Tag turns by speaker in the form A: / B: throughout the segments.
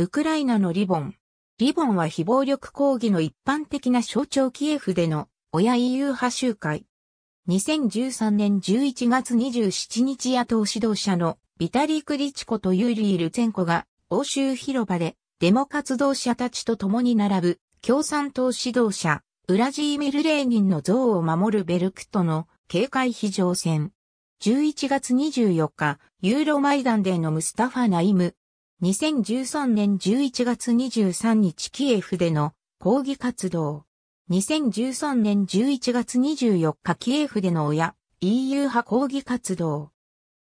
A: ウクライナのリボン。リボンは非暴力抗議の一般的な象徴キエフでの親 EU 派集会。2013年11月27日野党指導者のビタリー・クリチコとユーリー・ルツェンコが欧州広場でデモ活動者たちと共に並ぶ共産党指導者ウラジーミル・レーニンの像を守るベルクトの警戒非常戦。11月24日、ユーロマイダンでのムスタファ・ナイム、2013年11月23日キエフでの抗議活動。2013年11月24日キエフでの親 EU 派抗議活動。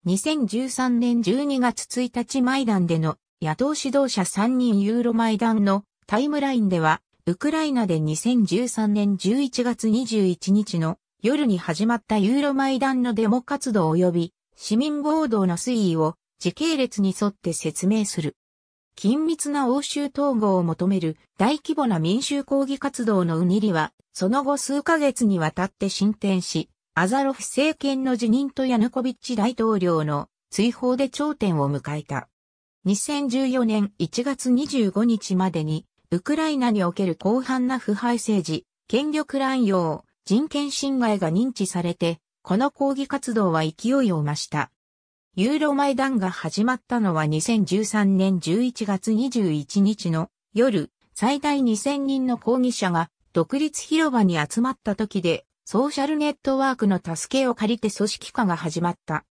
A: 2013年12月1日マイダンでの野党指導者3人ユーロマイダンのタイムラインでは、ウクライナで2013年11月21日の夜に始まったユーロマイダンのデモ活動及び市民暴動の推移を時系列に沿って説明する。緊密な欧州統合を求める大規模な民衆抗議活動のうにりは、その後数ヶ月にわたって進展し、アザロフ政権の辞任とヤヌコビッチ大統領の追放で頂点を迎えた。2014年1月25日までに、ウクライナにおける広範な腐敗政治、権力乱用、人権侵害が認知されて、この抗議活動は勢いを増した。ユーロマイダンが始まったのは2013年11月21日の夜、最大2000人の抗議者が独立広場に集まった時で、ソーシャルネットワークの助けを借りて組織化が始まった。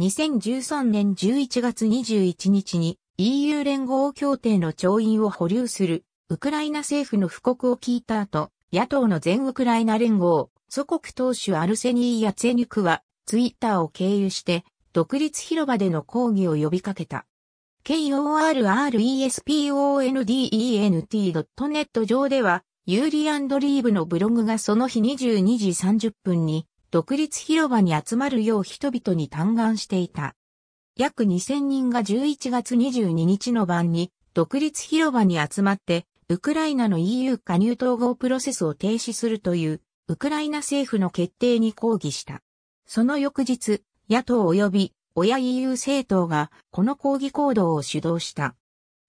A: 2013年11月21日に EU 連合協定の調印を保留するウクライナ政府の布告を聞いた後、野党の全ウクライナ連合、祖国党首アルセニー・ヤツェニュクはツイッターを経由して独立広場での抗議を呼びかけた。korrespondent.net 上では、ユーリアンドリーブのブログがその日22時30分に、独立広場に集まるよう人々に嘆願していた。約2000人が11月22日の晩に、独立広場に集まって、ウクライナの EU 加入統合プロセスを停止するという、ウクライナ政府の決定に抗議した。その翌日、野党及び親 EU 政党がこの抗議行動を主導した。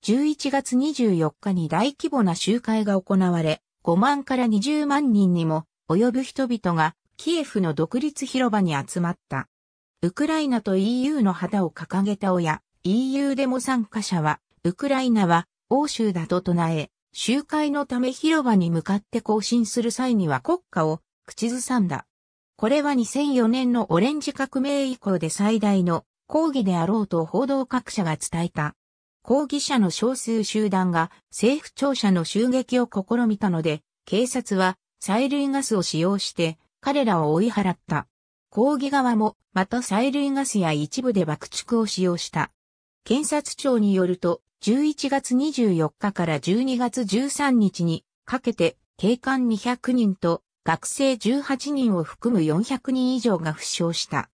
A: 11月24日に大規模な集会が行われ、5万から20万人にも及ぶ人々がキエフの独立広場に集まった。ウクライナと EU の旗を掲げた親、EU デモ参加者は、ウクライナは欧州だと唱え、集会のため広場に向かって行進する際には国家を口ずさんだ。これは2004年のオレンジ革命以降で最大の抗議であろうと報道各社が伝えた。抗議者の少数集団が政府庁舎の襲撃を試みたので、警察は催涙ガスを使用して彼らを追い払った。抗議側もまた催涙ガスや一部で爆竹を使用した。検察庁によると、11月24日から12月13日にかけて警官200人と学生18人を含む400人以上が負傷した。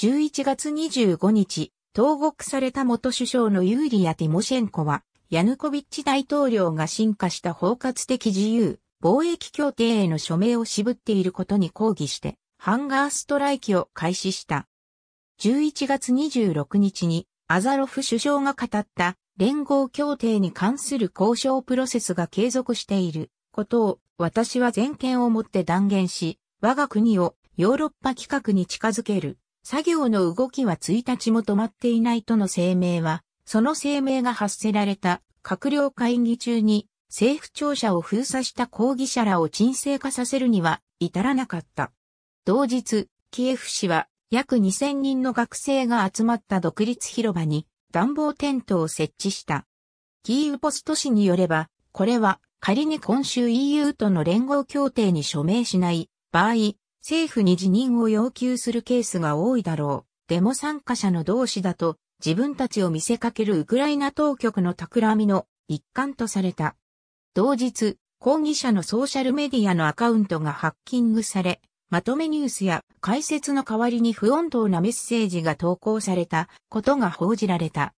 A: 11月25日、投獄された元首相のユーリア・ティモシェンコは、ヤヌコビッチ大統領が進化した包括的自由、貿易協定への署名を渋っていることに抗議して、ハンガーストライキを開始した。11月26日に、アザロフ首相が語った、連合協定に関する交渉プロセスが継続していることを私は全権をもって断言し、我が国をヨーロッパ規格に近づける。作業の動きは1日も止まっていないとの声明は、その声明が発せられた閣僚会議中に政府庁舎を封鎖した抗議者らを沈静化させるには至らなかった。同日、キエフ市は約2000人の学生が集まった独立広場に暖房テントを設置した。キーウポスト市によれば、これは仮に今週 EU との連合協定に署名しない場合、政府に辞任を要求するケースが多いだろう。デモ参加者の同士だと自分たちを見せかけるウクライナ当局の企みの一環とされた。同日、抗議者のソーシャルメディアのアカウントがハッキングされ、まとめニュースや解説の代わりに不穏当なメッセージが投稿されたことが報じられた。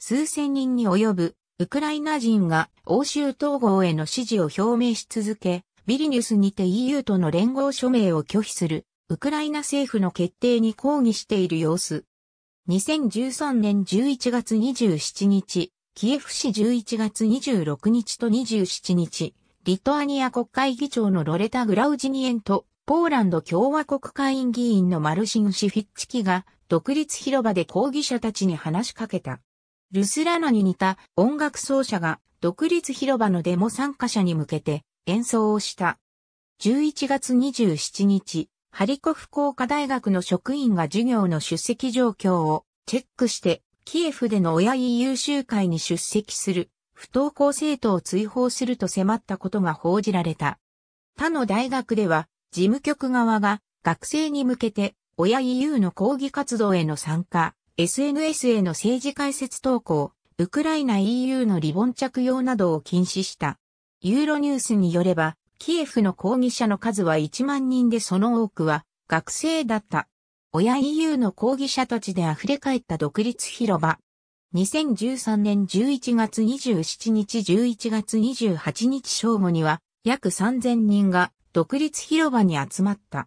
A: 数千人に及ぶウクライナ人が欧州統合への支持を表明し続け、ビリニュスにて EU との連合署名を拒否する、ウクライナ政府の決定に抗議している様子。2013年11月27日、キエフ市11月26日と27日、リトアニア国会議長のロレタ・グラウジニエンと、ポーランド共和国会員議員のマルシン・シフィッチキが、独立広場で抗議者たちに話しかけた。ルスラノに似た音楽奏者が独立広場のデモ参加者に向けて演奏をした。11月27日、ハリコフ工科大学の職員が授業の出席状況をチェックして、キエフでの親 EU 集会に出席する不登校生徒を追放すると迫ったことが報じられた。他の大学では事務局側が学生に向けて親 EU の抗議活動への参加、SNS への政治解説投稿、ウクライナ EU のリボン着用などを禁止した。ユーロニュースによれば、キエフの抗議者の数は1万人でその多くは学生だった。親 EU の抗議者たちで溢れ返った独立広場。2013年11月27日11月28日正午には約3000人が独立広場に集まった。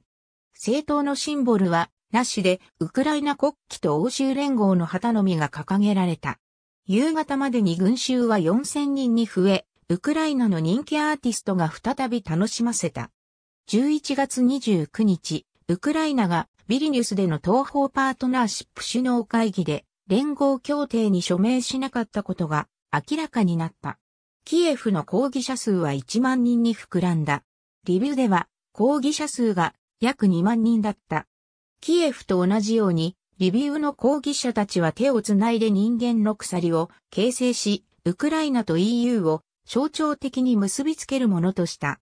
A: 政党のシンボルはなしで、ウクライナ国旗と欧州連合の旗のみが掲げられた。夕方までに群衆は4000人に増え、ウクライナの人気アーティストが再び楽しませた。11月29日、ウクライナがビリニュスでの東方パートナーシップ首脳会議で連合協定に署名しなかったことが明らかになった。キエフの抗議者数は1万人に膨らんだ。リビューでは抗議者数が約2万人だった。キエフと同じように、リビウの抗議者たちは手をつないで人間の鎖を形成し、ウクライナと EU を象徴的に結びつけるものとした。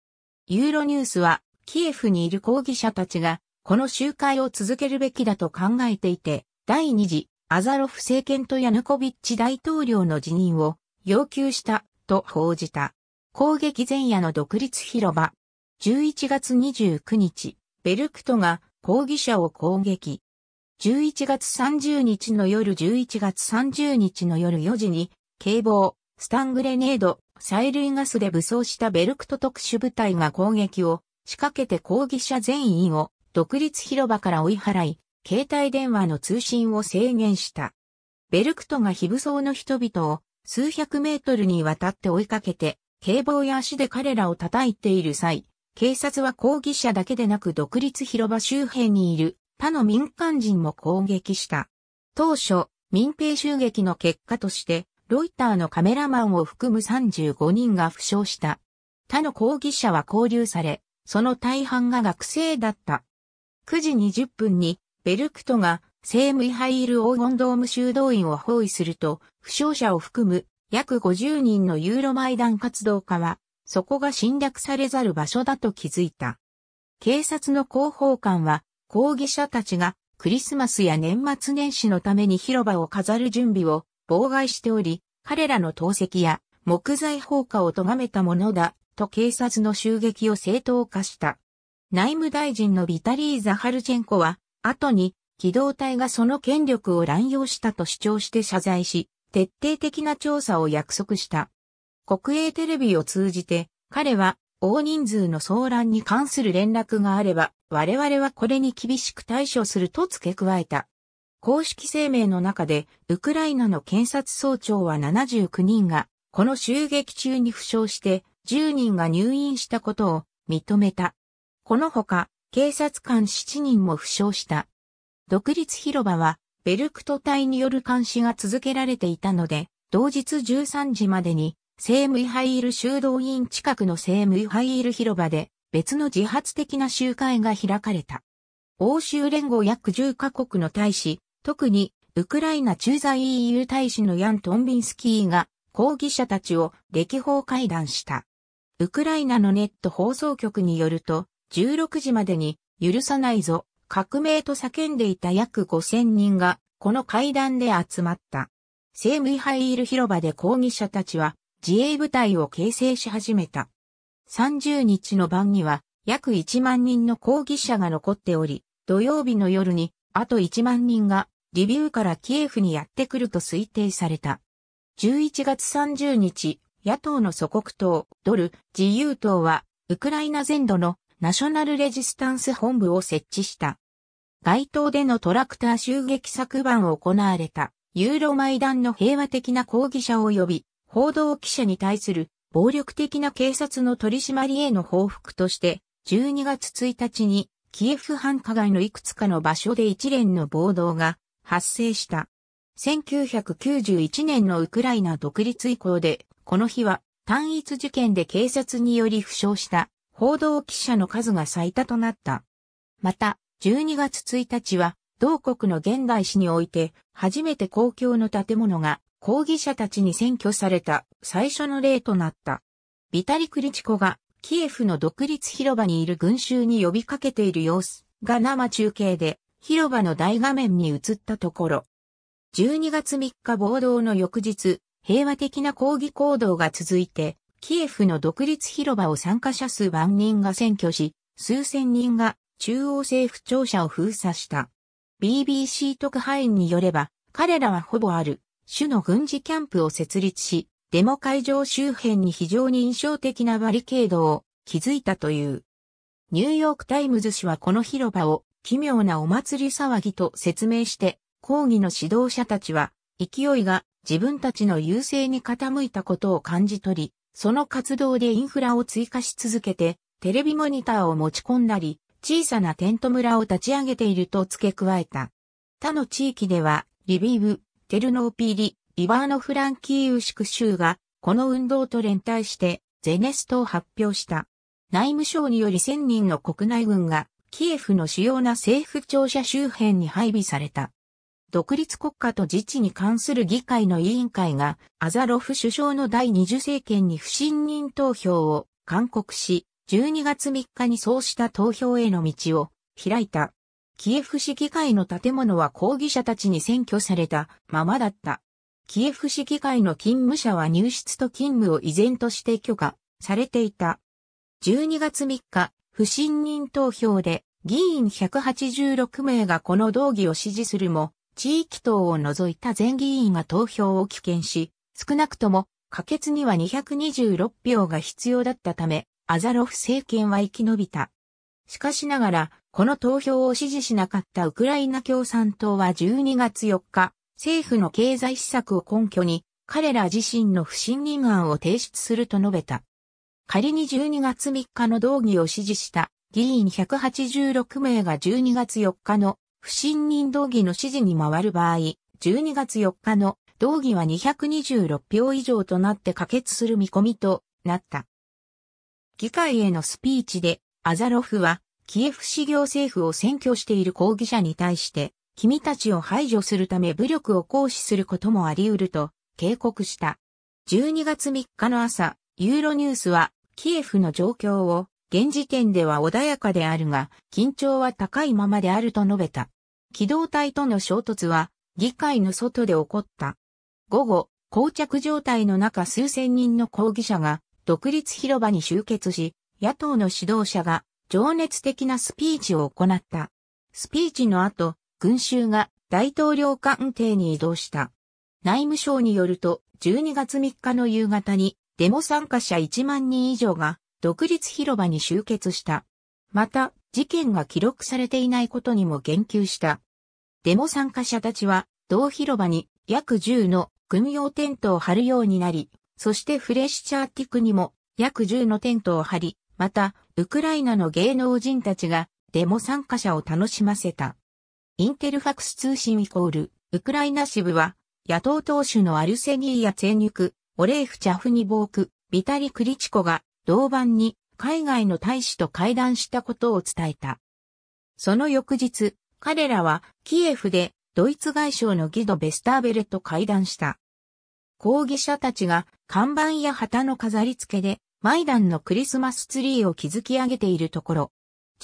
A: ユーロニュースは、キエフにいる抗議者たちが、この集会を続けるべきだと考えていて、第二次、アザロフ政権とヤヌコビッチ大統領の辞任を要求したと報じた。攻撃前夜の独立広場。11月29日、ベルクトが抗議者を攻撃。11月30日の夜11月30日の夜4時に、警棒、スタングレネード、催涙ガスで武装したベルクト特殊部隊が攻撃を仕掛けて抗議者全員を独立広場から追い払い、携帯電話の通信を制限した。ベルクトが非武装の人々を数百メートルにわたって追いかけて、警棒や足で彼らを叩いている際、警察は抗議者だけでなく独立広場周辺にいる他の民間人も攻撃した。当初、民兵襲撃の結果として、ロイターのカメラマンを含む35人が負傷した。他の抗議者は拘留され、その大半が学生だった。9時20分に、ベルクトがームイハイール黄金ドーム修道院を包囲すると、負傷者を含む約50人のユーロマイダン活動家はそこが侵略されざる場所だと気づいた。警察の広報官は、抗議者たちがクリスマスや年末年始のために広場を飾る準備を妨害しており、彼らの投石や木材放火を咎めたものだ、と警察の襲撃を正当化した。内務大臣のビタリー・ザハルチェンコは、後に、機動隊がその権力を乱用したと主張して謝罪し、徹底的な調査を約束した。国営テレビを通じて、彼は大人数の騒乱に関する連絡があれば、我々はこれに厳しく対処すると付け加えた。公式声明の中で、ウクライナの検察総長は79人が、この襲撃中に負傷して、10人が入院したことを認めた。このほか、警察官7人も負傷した。独立広場は、ベルクト隊による監視が続けられていたので、同日13時までにセームイハイール修道院近くのセームイハイール広場で別の自発的な集会が開かれた。欧州連合約10カ国の大使、特にウクライナ駐在 EU 大使のヤン・トンビンスキーが抗議者たちを歴訪会談した。ウクライナのネット放送局によると、16時までに許さないぞ、革命と叫んでいた約5000人がこの会談で集まった。セームイハイール広場で抗議者たちは自衛部隊を形成し始めた。30日の晩には約1万人の抗議者が残っており、土曜日の夜にあと1万人がリビューからキエフにやってくると推定された。11月30日、野党の祖国党、ドル、自由党は、ウクライナ全土のナショナルレジスタンス本部を設置した。街頭でのトラクター襲撃昨晩行われた、ユーロマイダンの平和的な抗議者呼び、報道記者に対する暴力的な警察の取り締まりへの報復として、12月1日にキエフ繁華街のいくつかの場所で一連の暴動が発生した。1991年のウクライナ独立以降で、この日は単一事件で警察により負傷した報道記者の数が最多となった。また、12月1日は、同国の現代史において、初めて公共の建物が抗議者たちに占拠された最初の例となった。ビタリ・クリチコがキエフの独立広場にいる群衆に呼びかけている様子が生中継で広場の大画面に映ったところ。12月3日暴動の翌日、平和的な抗議行動が続いて、キエフの独立広場を参加者数万人が占拠し、数千人が中央政府庁舎を封鎖した。BBC 特派員によれば、彼らはほぼある主の軍事キャンプを設立し、デモ会場周辺に非常に印象的なバリケードを築いたという。ニューヨークタイムズ氏はこの広場を奇妙なお祭り騒ぎと説明して、抗議の指導者たちは、勢いが自分たちの優勢に傾いたことを感じ取り、その活動でインフラを追加し続けて、テレビモニターを持ち込んだり、小さなテント村を立ち上げていると付け加えた。他の地域では、リビウ、テルノーピーリ、イバーノ・フランキーウシク州が、この運動と連帯して、ゼネストを発表した。内務省により1000人の国内軍が、キエフの主要な政府庁舎周辺に配備された。独立国家と自治に関する議会の委員会が、アザロフ首相の第二次政権に不信任投票を勧告し、12月3日にそうした投票への道を開いた。キエフ市議会の建物は抗議者たちに占拠されたままだった。キエフ市議会の勤務者は入室と勤務を依然として許可されていた。12月3日、不信任投票で議員186名がこの動議を支持するも、地域党を除いた全議員が投票を棄権し、少なくとも可決には226票が必要だったため、アザロフ政権は生き延びた。しかしながら、この投票を支持しなかったウクライナ共産党は12月4日、政府の経済施策を根拠に、彼ら自身の不信任案を提出すると述べた。仮に12月3日の動議を支持した議員186名が12月4日の不信任動議の支持に回る場合、12月4日の動議は226票以上となって可決する見込みとなった。議会へのスピーチで、アザロフはキエフ市行政府を占拠している抗議者に対して、君たちを排除するため武力を行使することもあり得ると警告した。12月3日の朝、ユーロニュースは、キエフの状況を、現時点では穏やかであるが、緊張は高いままであると述べた。機動隊との衝突は、議会の外で起こった。午後、膠着状態の中数千人の抗議者が、独立広場に集結し、野党の指導者が情熱的なスピーチを行った。スピーチの後、群衆が大統領官邸に移動した。内務省によると、12月3日の夕方に、デモ参加者1万人以上が、独立広場に集結した。また、事件が記録されていないことにも言及した。デモ参加者たちは、同広場に約10の軍用テントを張るようになり、そしてフレッシュャーティクにも約10のテントを張り、また、ウクライナの芸能人たちがデモ参加者を楽しませた。インテルファクス通信イコール、ウクライナ支部は、野党党首のアルセニーやツェニュク、オレーフ・チャフニボーク、ビタリ・クリチコが、同番に海外の大使と会談したことを伝えた。その翌日、彼らはキエフでドイツ外相のギド・ベスターベルと会談した。抗議者たちが看板や旗の飾り付けでマイダンのクリスマスツリーを築き上げているところ、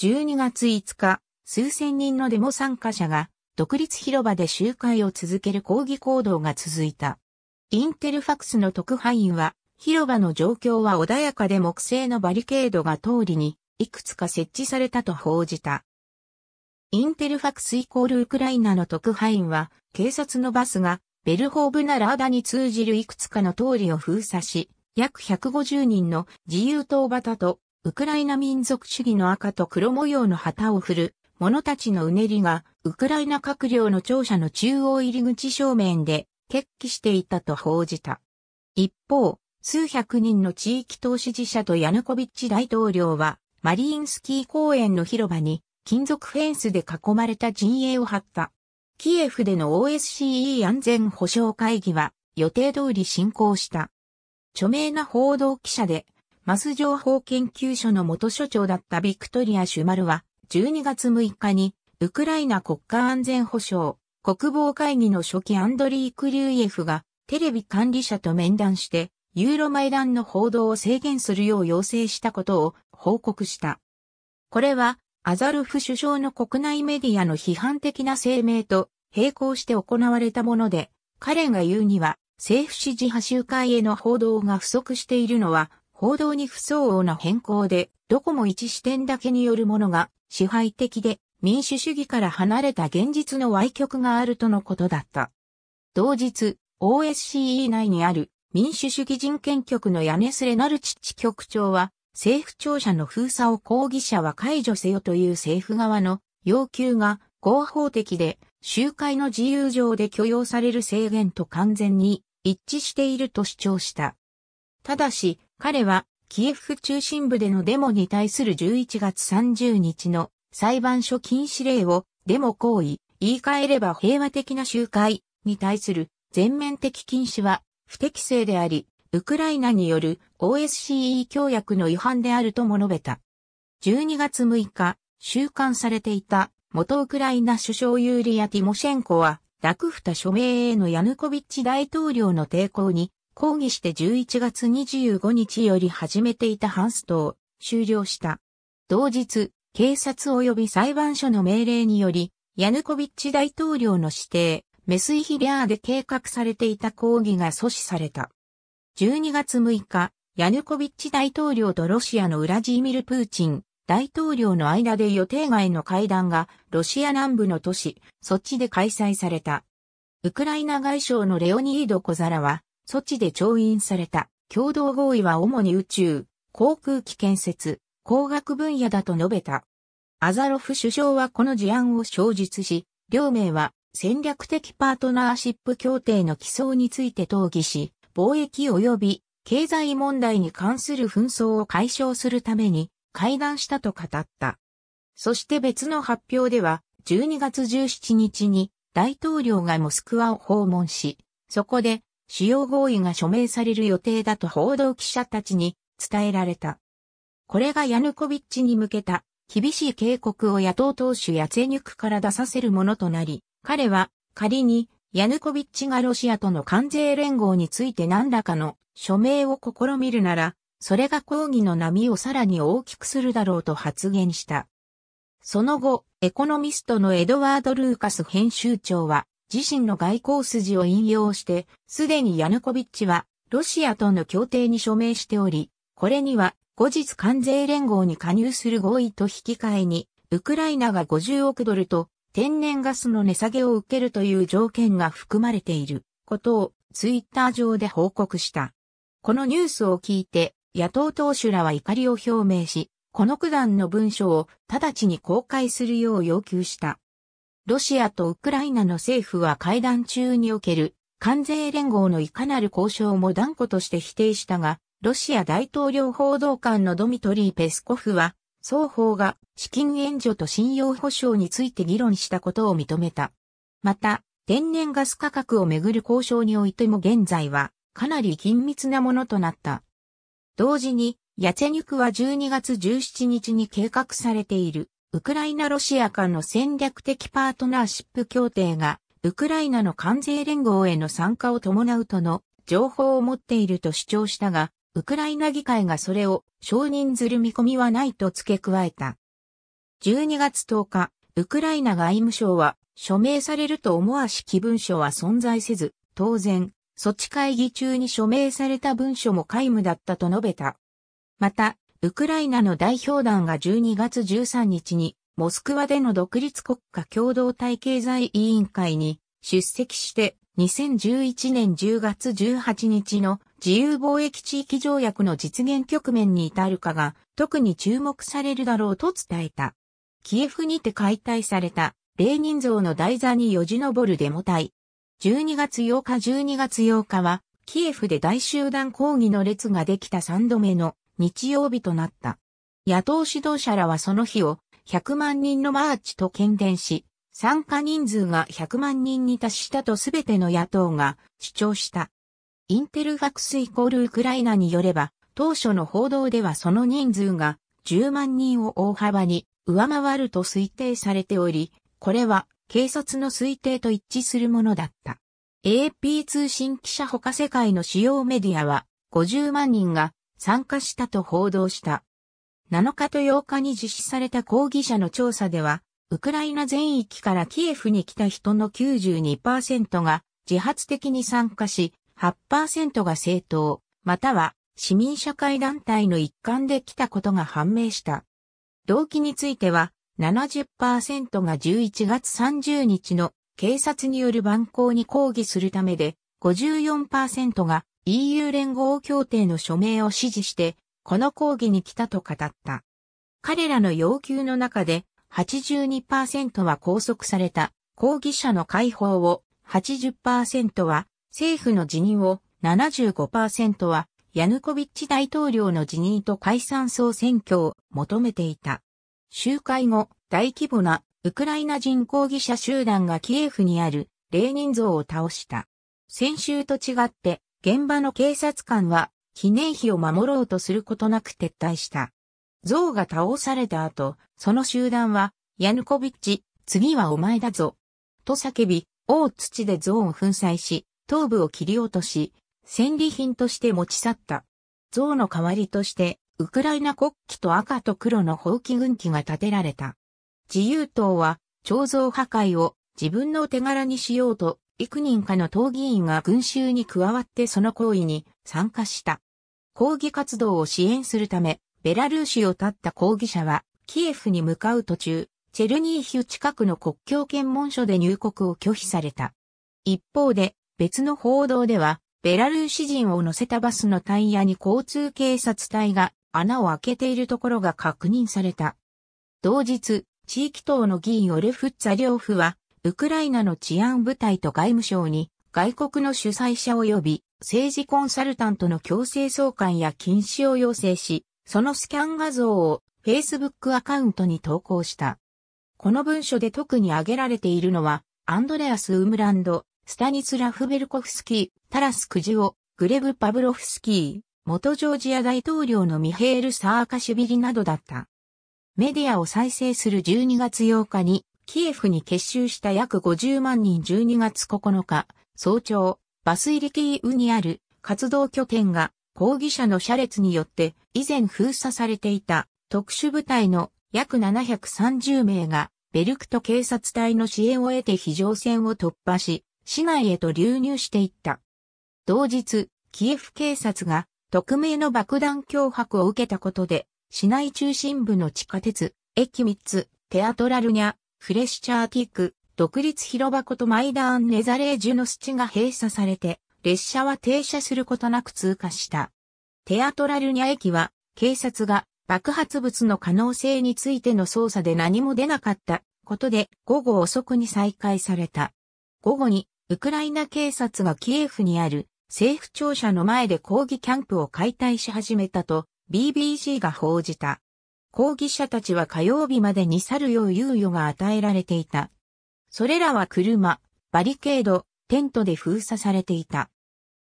A: 12月5日、数千人のデモ参加者が、独立広場で集会を続ける抗議行動が続いた。インテルファクスの特派員は、広場の状況は穏やかで木製のバリケードが通りに、いくつか設置されたと報じた。インテルファクスイコールウクライナの特派員は、警察のバスが、ベルホーブナラーダに通じるいくつかの通りを封鎖し、約150人の自由党旗と、ウクライナ民族主義の赤と黒模様の旗を振る者たちのうねりが、ウクライナ閣僚の庁舎の中央入り口正面で、決起していたと報じた。一方、数百人の地域党支持者とヤヌコビッチ大統領は、マリインスキー公園の広場に、金属フェンスで囲まれた陣営を張った。キエフでの OSCE 安全保障会議は、予定通り進行した。著名な報道記者で、マス情報研究所の元所長だったビクトリア・シュマルは、12月6日に、ウクライナ国家安全保障、国防会議の初期アンドリー・クリュイエフが、テレビ管理者と面談して、ユーロマイダンの報道を制限するよう要請したことを報告した。これは、アザルフ首相の国内メディアの批判的な声明と並行して行われたもので、彼が言うには、政府支持派集会への報道が不足しているのは、報道に不相応な変更で、どこも一視点だけによるものが支配的で民主主義から離れた現実の歪曲があるとのことだった。同日、OSCE 内にある民主主義人権局のヤネス・レナルチッチ局長は、政府庁舎の封鎖を抗議者は解除せよという政府側の要求が合法的で、集会の自由上で許容される制限と完全に一致していると主張した。ただし、彼は、キエフ中心部でのデモに対する11月30日の裁判所禁止令を、デモ行為、言い換えれば平和的な集会に対する全面的禁止は不適正であり、ウクライナによる OSCE 協約の違反であるとも述べた。12月6日、収監されていた元ウクライナ首相ユーリア・ティモシェンコはラクフタ署名へのヤヌコビッチ大統領の抵抗に抗議して11月25日より始めていたハンストを終了した。同日、警察及び裁判所の命令により、ヤヌコビッチ大統領の指定、メスイヒリアーで計画されていた抗議が阻止された。12月6日、ヤヌコビッチ大統領とロシアのウラジーミル・プーチン、大統領の間で予定外の会談がロシア南部の都市、ソチで開催された。ウクライナ外相のレオニード・コザラは、ソチで調印された共同合意は主に宇宙、航空機建設、工学分野だと述べた。アザロフ首相はこの事案を承述し、両名は戦略的パートナーシップ協定の起草について討議し、貿易及び経済問題に関する紛争を解消するために会談したと語った。そして別の発表では、12月17日に大統領がモスクワを訪問し、そこで主要合意が署名される予定だと報道記者たちに伝えられた。これがヤヌコビッチに向けた厳しい警告を野党党首やツェニュクから出させるものとなり、彼は仮にヤヌコビッチがロシアとの関税連合について何らかの署名を試みるなら、それが抗議の波をさらに大きくするだろうと発言した。その後、エコノミストのエドワード・ルーカス編集長は、自身の外交筋を引用して、すでにヤヌコビッチは、ロシアとの協定に署名しており、これには、後日関税連合に加入する合意と引き換えに、ウクライナが50億ドルと天然ガスの値下げを受けるという条件が含まれていることをツイッター上で報告した。このニュースを聞いて野党党首らは怒りを表明し、この九段の文書を直ちに公開するよう要求した。ロシアとウクライナの政府は会談中における関税連合のいかなる交渉も断固として否定したが、ロシア大統領報道官のドミトリー・ペスコフは、双方が資金援助と信用保障について議論したことを認めた。また、天然ガス価格をめぐる交渉においても現在はかなり緊密なものとなった。同時に、ヤツェニュクは12月17日に計画されている、ウクライナ・ロシア間の戦略的パートナーシップ協定が、ウクライナの関税連合への参加を伴うとの情報を持っていると主張したが、ウクライナ議会がそれを承認する見込みはないと付け加えた。12月10日、ウクライナ外務省は署名されると思わし気文書は存在せず、当然、措置会議中に署名された文書も皆無だったと述べた。また、ウクライナの代表団が12月13日に、モスクワでの独立国家共同体経済委員会に出席して、2011年10月18日の自由貿易地域条約の実現局面に至るかが特に注目されるだろうと伝えた。キエフにて解体されたレーニン像の台座によじ登るデモ隊、12月8日12月8日は、キエフで大集団抗議の列ができた3度目の日曜日となった。野党指導者らはその日を100万人のマーチと喧伝し、参加人数が100万人に達したとすべての野党が主張した。インテルファクスイコールウクライナによれば、当初の報道ではその人数が10万人を大幅に上回ると推定されており、これは警察の推定と一致するものだった。AP 通信記者他世界の主要メディアは50万人が参加したと報道した。7日と8日に実施された抗議者の調査では、ウクライナ全域からキエフに来た人の92%が自発的に参加し、8%が政党、または市民社会団体の一環で来たことが判明した。動機については、70%が11月30日の警察による蛮行に抗議するためで、54%が EU 連合協定の署名を支持して、この抗議に来たと語った。彼らの要求の中で、82%は拘束された抗議者の解放を、80%は政府の辞任を、75%はヤヌコビッチ大統領の辞任と解散総選挙を求めていた。集会後、大規模なウクライナ人抗議者集団がキエフにあるレーニン像を倒した。先週と違って、現場の警察官は記念碑を守ろうとすることなく撤退した。像が倒された後、その集団は、ヤヌコビッチ、次はお前だぞ。と叫び、大土で像を粉砕し、頭部を切り落とし、戦利品として持ち去った。像の代わりとして、ウクライナ国旗と赤と黒の放棄軍旗が建てられた。自由党は、彫像破壊を自分の手柄にしようと、幾人かの党議員が群衆に加わってその行為に参加した。抗議活動を支援するため、ベラルーシを立った抗議者は、キエフに向かう途中、チェルニーヒュ近くの国境検問所で入国を拒否された。一方で、別の報道では、ベラルーシ人を乗せたバスのタイヤに交通警察隊が穴を開けているところが確認された。同日、地域党の議員オレフッツァ両夫は、ウクライナの治安部隊と外務省に、外国の主催者及び政治コンサルタントの強制送還や禁止を要請し、そのスキャン画像を Facebook アカウントに投稿した。この文書で特に挙げられているのは、アンドレアス・ウムランド、スタニスラフ・ベルコフスキー、タラス・クジオ、グレブ・パブロフスキー、元ジョージア大統領のミヘール・サーカシュビリなどだった。メディアを再生する12月8日に、キエフに結集した約50万人12月9日、早朝、バスイリキーウにある活動拠点が抗議者の車列によって以前封鎖されていた特殊部隊の約730名がベルクト警察隊の支援を得て非常線を突破し、市内へと流入していった。同日、キエフ警察が匿名の爆弾脅迫を受けたことで、市内中心部の地下鉄、駅3つ、テアトラルニャ、フレッシャーティック、独立広場ことマイダーンネザレージュのスチが閉鎖されて、列車は停車することなく通過した。テアトラルニャ駅は、警察が爆発物の可能性についての捜査で何も出なかったことで午後遅くに再開された。午後にウクライナ警察がキエフにある政府庁舎の前で抗議キャンプを解体し始めたと BBC が報じた。抗議者たちは火曜日までに去るよう猶予が与えられていた。それらは車、バリケード、テントで封鎖されていた。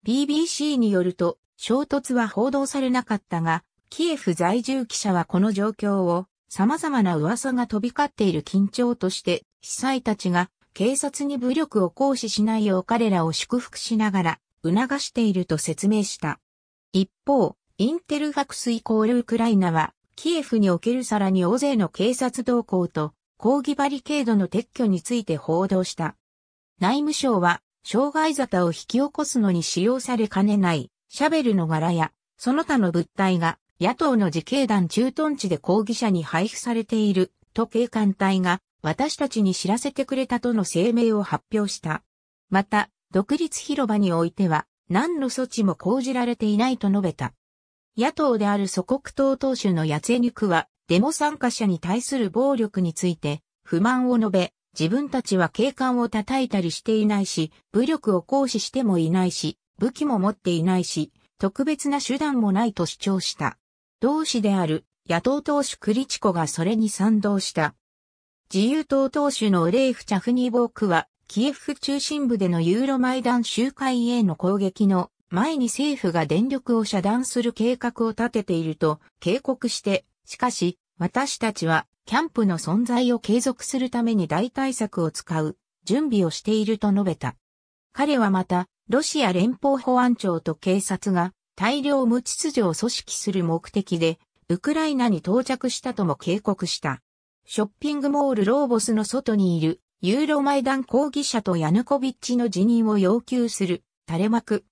A: BBC によると、衝突は報道されなかったが、キエフ在住記者はこの状況を様々な噂が飛び交っている緊張として、司祭たちが警察に武力を行使しないよう彼らを祝福しながら、促していると説明した。一方、インテルファクスイコールウクライナは、キエフにおけるさらに大勢の警察動向と抗議バリケードの撤去について報道した。内務省は、障害沙汰を引き起こすのに使用されかねないシャベルの柄や、その他の物体が野党の自警団駐屯地で抗議者に配布されていると警官隊が私たちに知らせてくれたとの声明を発表した。また、独立広場においては、何の措置も講じられていないと述べた。野党である祖国党党首のヤツェニュクは、デモ参加者に対する暴力について、不満を述べ、自分たちは警官を叩いたりしていないし、武力を行使してもいないし、武器も持っていないし、特別な手段もないと主張した。同志である野党党首クリチコがそれに賛同した。自由党党首のレイフ・チャフニーボークはキエフ中心部でのユーロマイダン集会への攻撃の前に政府が電力を遮断する計画を立てていると警告して、しかし私たちはキャンプの存在を継続するために大対策を使う準備をしていると述べた。彼はまたロシア連邦保安庁と警察が大量無秩序を組織する目的でウクライナに到着したとも警告した。ショッピングモールローボスの外にいるユーロマイダン抗議者とヤヌコビッチの辞任を要求する垂れ幕。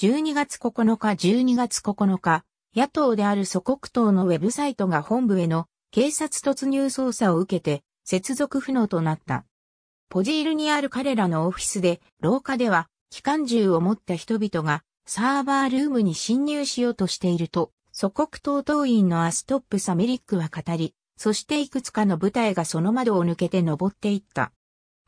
A: 12月9日12月9日、野党である祖国党のウェブサイトが本部への警察突入捜査を受けて接続不能となった。ポジールにある彼らのオフィスで廊下では機関銃を持った人々がサーバールームに侵入しようとしていると、祖国党党員のアストップ・サメリックは語り、そしていくつかの部隊がその窓を抜けて登っていった。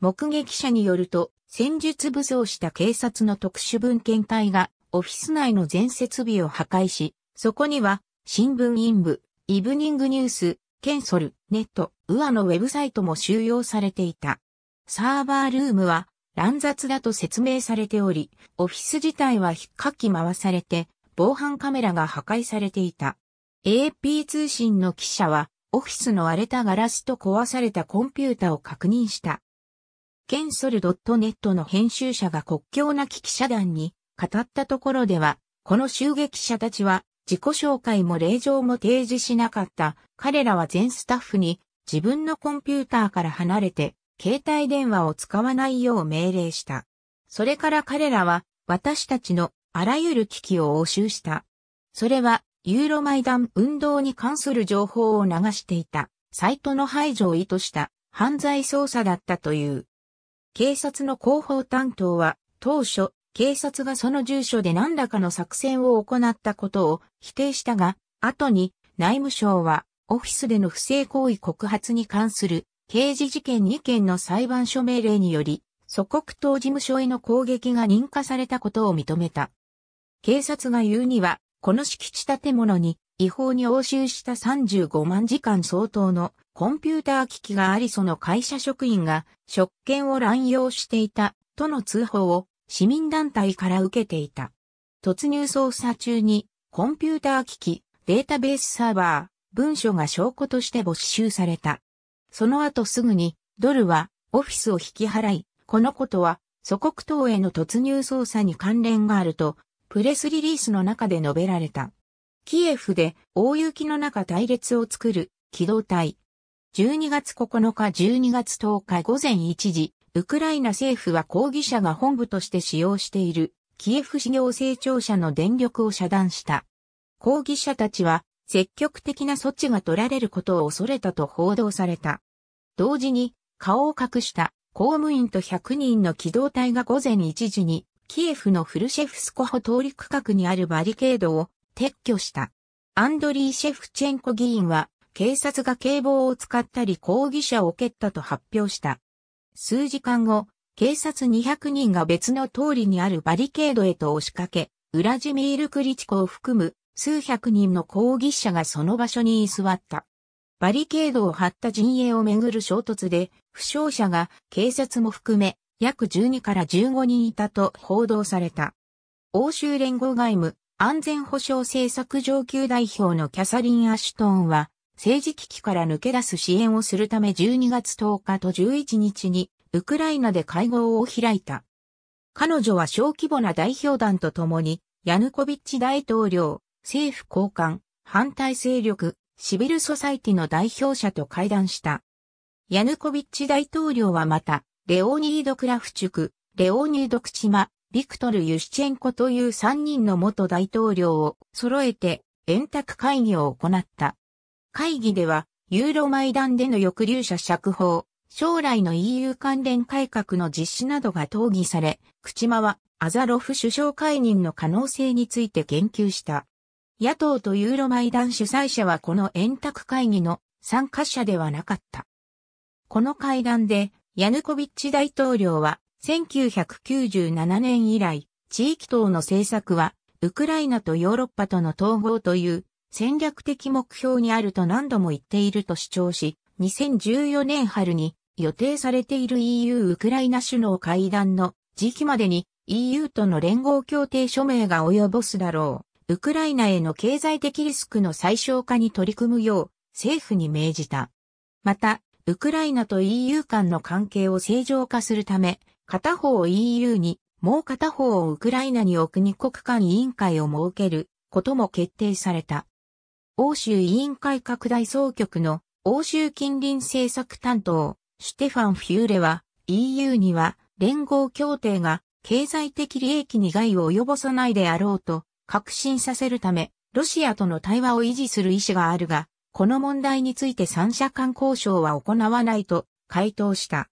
A: 目撃者によると、戦術武装した警察の特殊文献隊がオフィス内の全設備を破壊し、そこには新聞陰部、イブニングニュース、ケンソル、ネット、ウアのウェブサイトも収容されていた。サーバールームは乱雑だと説明されており、オフィス自体は引っかき回されて、防犯カメラが破壊されていた。AP 通信の記者は、オフィスの荒れたガラスと壊されたコンピュータを確認した。ケンソル .net の編集者が国境なき記者団に語ったところでは、この襲撃者たちは自己紹介も令状も提示しなかった彼らは全スタッフに自分のコンピューターから離れて携帯電話を使わないよう命令した。それから彼らは私たちのあらゆる機器を押収した。それはユーロマイダン運動に関する情報を流していたサイトの排除を意図した犯罪捜査だったという。警察の広報担当は、当初、警察がその住所で何らかの作戦を行ったことを否定したが、後に内務省はオフィスでの不正行為告発に関する刑事事件2件の裁判所命令により、祖国党事務所への攻撃が認可されたことを認めた。警察が言うには、この敷地建物に違法に押収した35万時間相当のコンピューター機器がありその会社職員が職権を乱用していたとの通報を市民団体から受けていた。突入捜査中にコンピューター機器、データベースサーバー、文書が証拠として没収された。その後すぐにドルはオフィスを引き払い、このことは祖国等への突入捜査に関連があるとプレスリリースの中で述べられた。キエフで大雪の中隊列を作る機動隊、12月9日12月10日午前1時、ウクライナ政府は抗議者が本部として使用しているキエフ市行政庁舎の電力を遮断した。抗議者たちは積極的な措置が取られることを恐れたと報道された。同時に顔を隠した公務員と100人の機動隊が午前1時にキエフのフルシェフスコホ通り区画にあるバリケードを撤去した。アンドリー・シェフチェンコ議員は警察が警棒を使ったり抗議者を蹴ったと発表した。数時間後、警察200人が別の通りにあるバリケードへと押しかけ、ウラジミール・クリチコを含む数百人の抗議者がその場所に居座った。バリケードを張った陣営をめぐる衝突で、負傷者が警察も含め約12から15人いたと報道された。欧州連合外務安全保障政策上級代表のキャサリン・アシュトーンは、政治危機から抜け出す支援をするため12月10日と11日にウクライナで会合を開いた。彼女は小規模な代表団と共に、ヤヌコビッチ大統領、政府高官、反対勢力、シビルソサイティの代表者と会談した。ヤヌコビッチ大統領はまた、レオニード・クラフチュク、レオニード・クチマ、ビクトル・ユシチェンコという3人の元大統領を揃えて、円卓会議を行った。会議では、ユーロマイダンでの抑留者釈放、将来の EU 関連改革の実施などが討議され、口間はアザロフ首相解任の可能性について言及した。野党とユーロマイダン主催者はこの円卓会議の参加者ではなかった。この会談で、ヤヌコビッチ大統領は、1997年以来、地域等の政策は、ウクライナとヨーロッパとの統合という戦略的目標にあると何度も言っていると主張し、2014年春に予定されている EU ウクライナ首脳会談の時期までに EU との連合協定署名が及ぼすだろう。ウクライナへの経済的リスクの最小化に取り組むよう政府に命じた。また、ウクライナと EU 間の関係を正常化するため、片方を EU に、もう片方をウクライナに置く二国間委員会を設けることも決定された。欧州委員会拡大総局の欧州近隣政策担当、シュテファン・フューレは EU には連合協定が経済的利益に害を及ぼさないであろうと確信させるため、ロシアとの対話を維持する意思があるが、この問題について三者間交渉は行わないと回答した。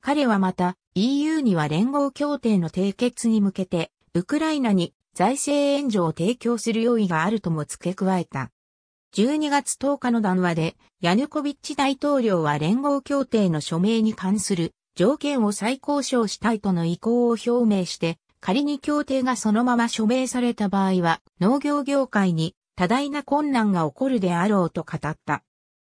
A: 彼はまた EU には連合協定の締結に向けてウクライナに財政援助を提供する用意があるとも付け加えた。12月10日の談話で、ヤヌコビッチ大統領は連合協定の署名に関する条件を再交渉したいとの意向を表明して、仮に協定がそのまま署名された場合は、農業業界に多大な困難が起こるであろうと語った。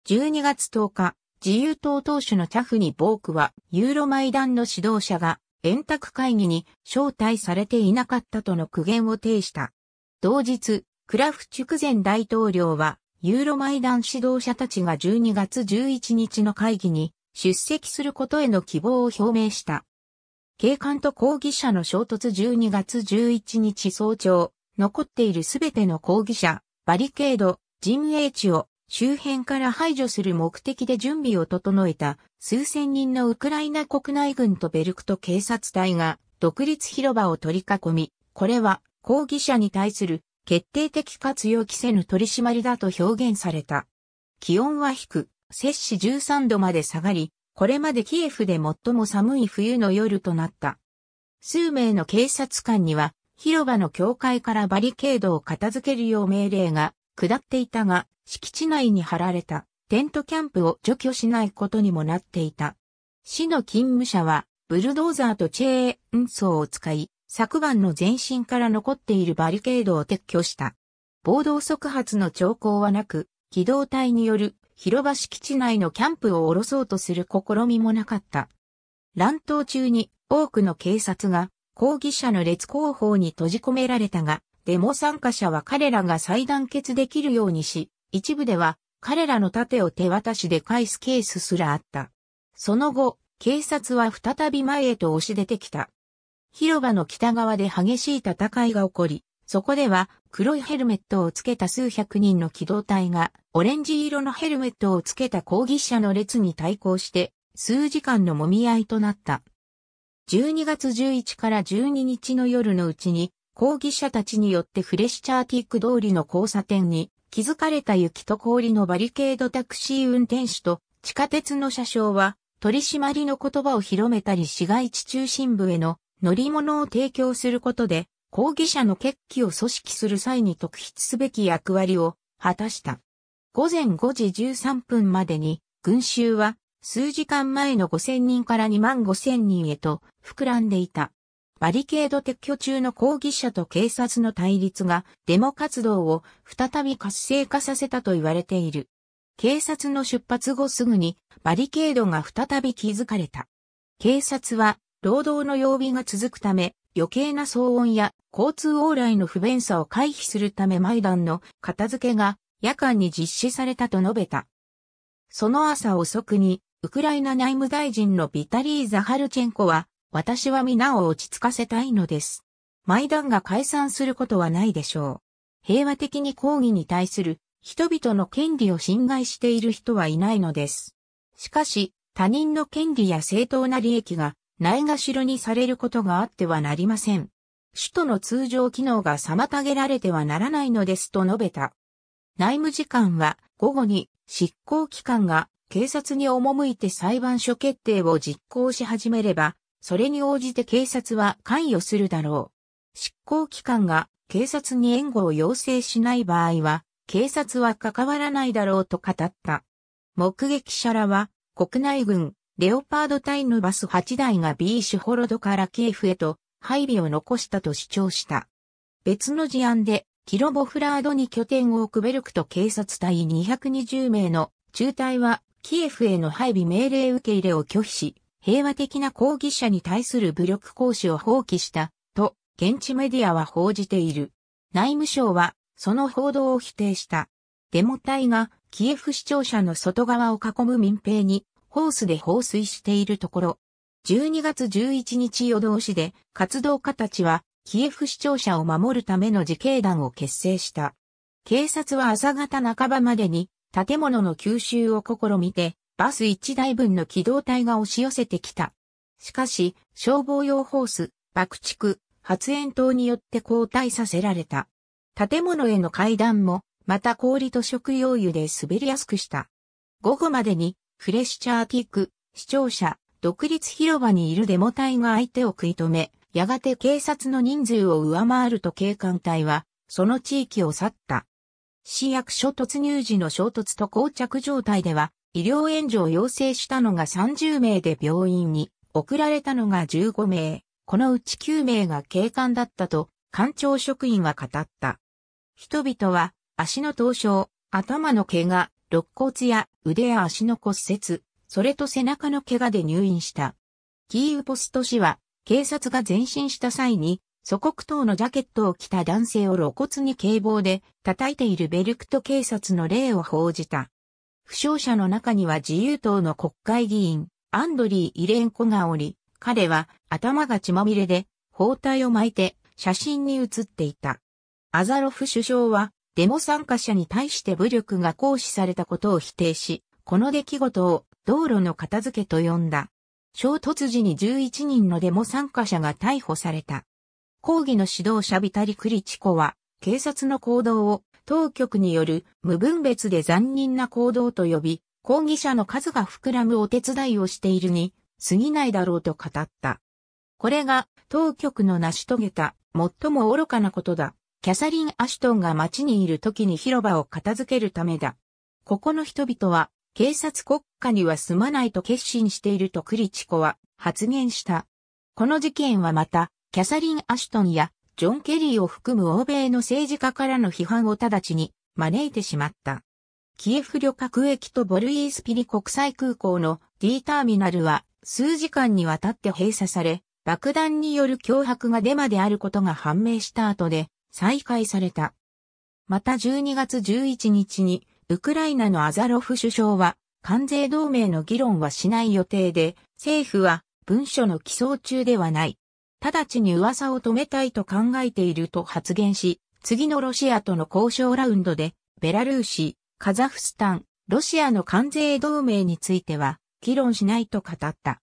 A: 12月10日、自由党党首のチャフニ・ボークは、ユーロマイダンの指導者が、円卓会議に招待されていなかったとの苦言を呈した。同日、クラフチュク前大統領は、ユーロマイダン指導者たちが12月11日の会議に出席することへの希望を表明した。警官と抗議者の衝突12月11日早朝、残っているすべての抗議者、バリケード、人営地を周辺から排除する目的で準備を整えた数千人のウクライナ国内軍とベルクと警察隊が独立広場を取り囲み、これは抗議者に対する決定的活用期せぬ取り締まりだと表現された。気温は低く、摂氏13度まで下がり、これまでキエフで最も寒い冬の夜となった。数名の警察官には、広場の境界からバリケードを片付けるよう命令が下っていたが、敷地内に張られたテントキャンプを除去しないことにもなっていた。市の勤務者は、ブルドーザーとチェーンソーを使い、昨晩の前身から残っているバリケードを撤去した。暴動速発の兆候はなく、機動隊による広場敷地内のキャンプを下ろそうとする試みもなかった。乱闘中に多くの警察が抗議者の列後方に閉じ込められたが、デモ参加者は彼らが再団結できるようにし、一部では彼らの盾を手渡しで返すケースすらあった。その後、警察は再び前へと押し出てきた。広場の北側で激しい戦いが起こり、そこでは黒いヘルメットをつけた数百人の機動隊がオレンジ色のヘルメットをつけた抗議者の列に対抗して数時間の揉み合いとなった。12月11から12日の夜のうちに抗議者たちによってフレッシャーティック通りの交差点に気づかれた雪と氷のバリケードタクシー運転手と地下鉄の車掌は取り締まりの言葉を広めたり市街地中心部への乗り物を提供することで、抗議者の決起を組織する際に特筆すべき役割を果たした。午前5時13分までに、群衆は数時間前の5000人から2万5000人へと膨らんでいた。バリケード撤去中の抗議者と警察の対立がデモ活動を再び活性化させたと言われている。警察の出発後すぐにバリケードが再び築かれた。警察は労働の曜日が続くため、余計な騒音や交通往来の不便さを回避するためマイダンの片付けが夜間に実施されたと述べた。その朝遅くに、ウクライナ内務大臣のビタリー・ザハルチェンコは、私は皆を落ち着かせたいのです。マイダンが解散することはないでしょう。平和的に抗議に対する人々の権利を侵害している人はいないのです。しかし、他人の権利や正当な利益がないがしろにされることがあってはなりません。首都の通常機能が妨げられてはならないのですと述べた。内務次官は午後に執行機関が警察に赴いて裁判所決定を実行し始めれば、それに応じて警察は関与するだろう。執行機関が警察に援護を要請しない場合は、警察は関わらないだろうと語った。目撃者らは、国内軍、レオパード隊のバス8台がビーシュホロドからキエフへと配備を残したと主張した。別の事案で、キロボフラードに拠点を置くベルクと警察隊220名の中隊は、キエフへの配備命令受け入れを拒否し、平和的な抗議者に対する武力行使を放棄した、と、現地メディアは報じている。内務省は、その報道を否定した。デモ隊が、キエフ市庁舎の外側を囲む民兵に、ホースで放水しているところ。12月11日夜通しで活動家たちはキエフ市庁舎を守るための自警団を結成した。警察は朝方半ばまでに建物の吸収を試みてバス1台分の機動隊が押し寄せてきた。しかし消防用ホース、爆竹、発煙筒によって交代させられた。建物への階段もまた氷と食用油で滑りやすくした。午後までにフレッシャーティック、視聴者、独立広場にいるデモ隊が相手を食い止め、やがて警察の人数を上回ると警官隊は、その地域を去った。市役所突入時の衝突と膠着状態では、医療援助を要請したのが30名で病院に送られたのが15名、このうち9名が警官だったと、官庁職員は語った。人々は足の凍傷、頭の怪我、肋骨や腕や足の骨折、それと背中の怪我で入院した。キーウポスト氏は、警察が前進した際に、祖国党のジャケットを着た男性を露骨に警棒で叩いているベルクト警察の例を報じた。負傷者の中には自由党の国会議員、アンドリー・イレンコがおり、彼は頭が血まみれで包帯を巻いて写真に写っていた。アザロフ首相はデモ参加者に対して武力が行使されたことを否定し、この出来事を道路の片付けと呼んだ。衝突時に11人のデモ参加者が逮捕された。抗議の指導者ビタリ・クリチコは、警察の行動を当局による無分別で残忍な行動と呼び、抗議者の数が膨らむお手伝いをしているに、過ぎないだろうと語った。これが当局の成し遂げた最も愚かなことだ。キャサリン・アシュトンが街にいる時に広場を片付けるためだ。ここの人々は警察国家には住まないと決心しているとクリチコは発言した。この事件はまた、キャサリン・アシュトンやジョン・ケリーを含む欧米の政治家からの批判を直ちに招いてしまった。キエフ旅客駅とボルイースピリ国際空港の D ターミナルは数時間にわたって閉鎖され、爆弾による脅迫がデマであることが判明した後で、再開された。また12月11日に、ウクライナのアザロフ首相は、関税同盟の議論はしない予定で、政府は文書の起草中ではない。直ちに噂を止めたいと考えていると発言し、次のロシアとの交渉ラウンドで、ベラルーシ、カザフスタン、ロシアの関税同盟については、議論しないと語った。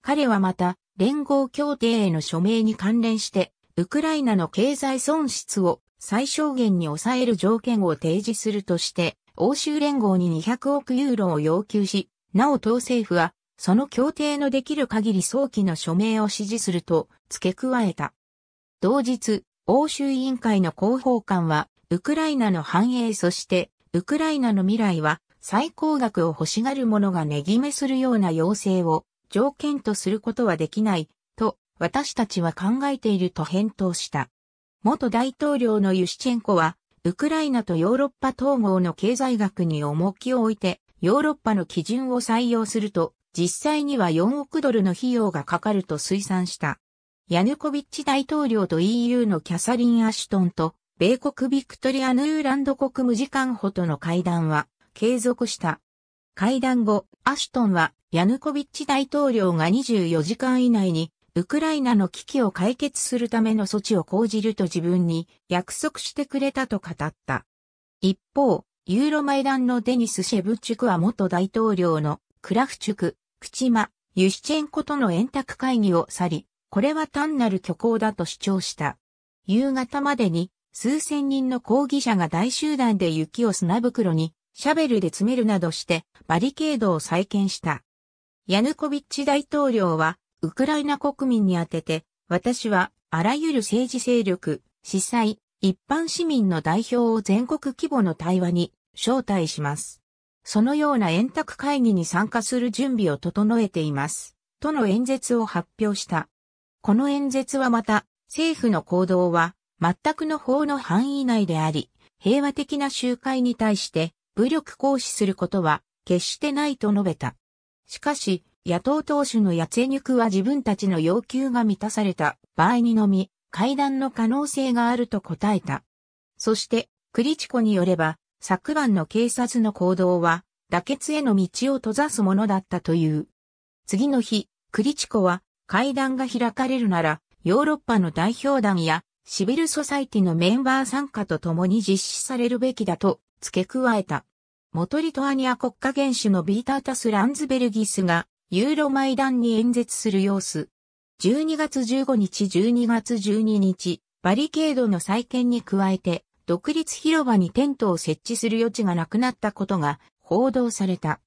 A: 彼はまた、連合協定への署名に関連して、ウクライナの経済損失を最小限に抑える条件を提示するとして、欧州連合に200億ユーロを要求し、なお党政府は、その協定のできる限り早期の署名を指示すると付け加えた。同日、欧州委員会の広報官は、ウクライナの繁栄そして、ウクライナの未来は、最高額を欲しがる者が値決めするような要請を条件とすることはできない私たちは考えていると返答した。元大統領のユシチェンコは、ウクライナとヨーロッパ統合の経済学に重きを置いて、ヨーロッパの基準を採用すると、実際には4億ドルの費用がかかると推算した。ヤヌコビッチ大統領と EU のキャサリン・アシュトンと、米国ビクトリア・ヌーランド国務次官補との会談は、継続した。会談後、アシュトンは、ヤヌコビッチ大統領が24時間以内に、ウクライナの危機を解決するための措置を講じると自分に約束してくれたと語った。一方、ユーロマイダンのデニス・シェブチュクは元大統領のクラフチュク、クチマ、ユシチェンコとの円卓会議を去り、これは単なる虚構だと主張した。夕方までに数千人の抗議者が大集団で雪を砂袋にシャベルで詰めるなどしてバリケードを再建した。ヤヌコビッチ大統領はウクライナ国民にあてて、私はあらゆる政治勢力、司祭、一般市民の代表を全国規模の対話に招待します。そのような円卓会議に参加する準備を整えています。との演説を発表した。この演説はまた、政府の行動は全くの法の範囲内であり、平和的な集会に対して武力行使することは決してないと述べた。しかし、野党党首のヤツェニュクは自分たちの要求が満たされた場合にのみ、会談の可能性があると答えた。そして、クリチコによれば、昨晩の警察の行動は、妥結への道を閉ざすものだったという。次の日、クリチコは、会談が開かれるなら、ヨーロッパの代表団や、シビルソサイティのメンバー参加とともに実施されるべきだと付け加えた。元リトアニア国家元首のビータータス・ランズベルギスがユーロマイダンに演説する様子。12月15日12月12日、バリケードの再建に加えて、独立広場にテントを設置する余地がなくなったことが報道された。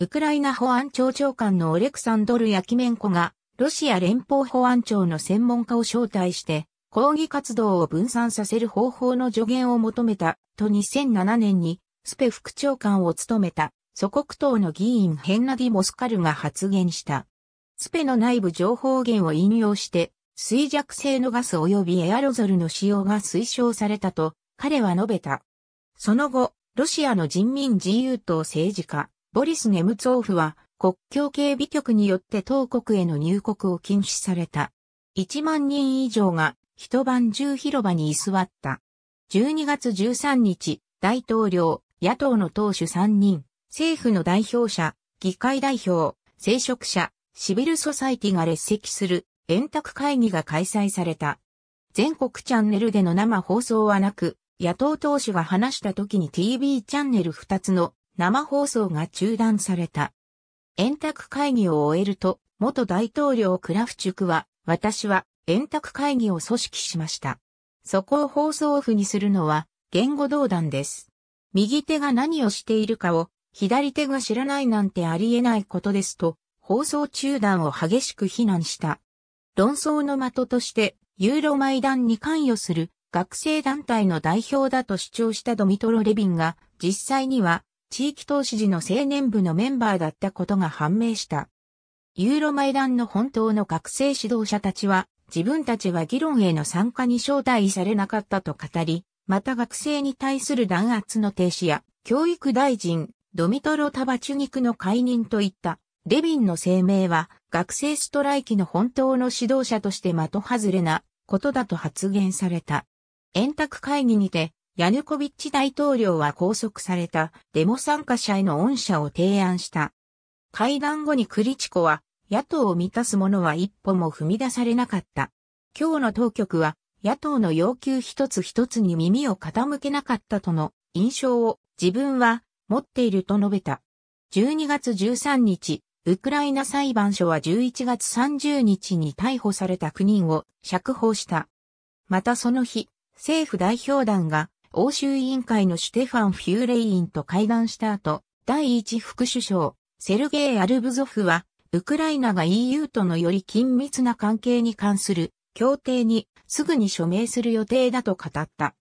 A: ウクライナ保安庁長官のオレクサンドル・ヤキメンコが、ロシア連邦保安庁の専門家を招待して、抗議活動を分散させる方法の助言を求めた、と2007年に、スペ副長官を務めた祖国党の議員ヘンナディ・モスカルが発言した。スペの内部情報源を引用して、衰弱性のガス及びエアロゾルの使用が推奨されたと、彼は述べた。その後、ロシアの人民自由党政治家、ボリス・ネムツォーフは、国境警備局によって当国への入国を禁止された。1万人以上が一晩中広場に居座った。12月13日、大統領、野党の党首3人、政府の代表者、議会代表、聖職者、シビルソサイティが列席する円卓会議が開催された。全国チャンネルでの生放送はなく、野党党首が話した時に TV チャンネル2つの生放送が中断された。円卓会議を終えると、元大統領クラフチュクは、私は円卓会議を組織しました。そこを放送オフにするのは言語道断です。右手が何をしているかを左手が知らないなんてありえないことですと、放送中断を激しく非難した。論争の的として、ユーロマイダンに関与する学生団体の代表だと主張したドミトロ・レビンが、実際には地域投資時の青年部のメンバーだったことが判明した。ユーロマイダンの本当の学生指導者たちは、自分たちは議論への参加に招待されなかったと語り、また学生に対する弾圧の停止や、教育大臣、ドミトロ・タバチュニクの解任といったレビンの声明は学生ストライキの本当の指導者として的外れなことだと発言された。円卓会議にてヤヌコビッチ大統領は拘束されたデモ参加者への恩赦を提案した。会談後にクリチコは野党を満たす者は一歩も踏み出されなかった。今日の当局は野党の要求一つ一つに耳を傾けなかったとの印象を自分は持っていると述べた。12月13日、ウクライナ裁判所は11月30日に逮捕された9人を釈放した。またその日、政府代表団が欧州委員会のシュテファン・フューレインと会談した後、第一副首相、セルゲイ・アルブゾフは、ウクライナが EU とのより緊密な関係に関する協定にすぐに署名する予定だと語った。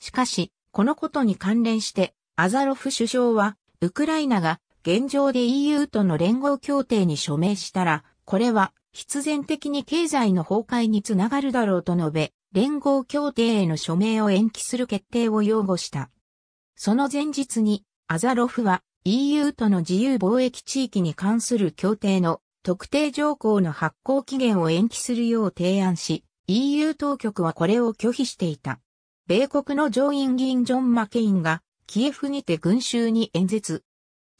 A: しかし、このことに関連してアザロフ首相は、ウクライナが現状で EU との連合協定に署名したら、これは必然的に経済の崩壊につながるだろうと述べ、連合協定への署名を延期する決定を擁護した。その前日に、アザロフは EU との自由貿易地域に関する協定の特定条項の発行期限を延期するよう提案し、EU 当局はこれを拒否していた。米国の上院議員ジョン・マケインがキエフにて群衆に演説。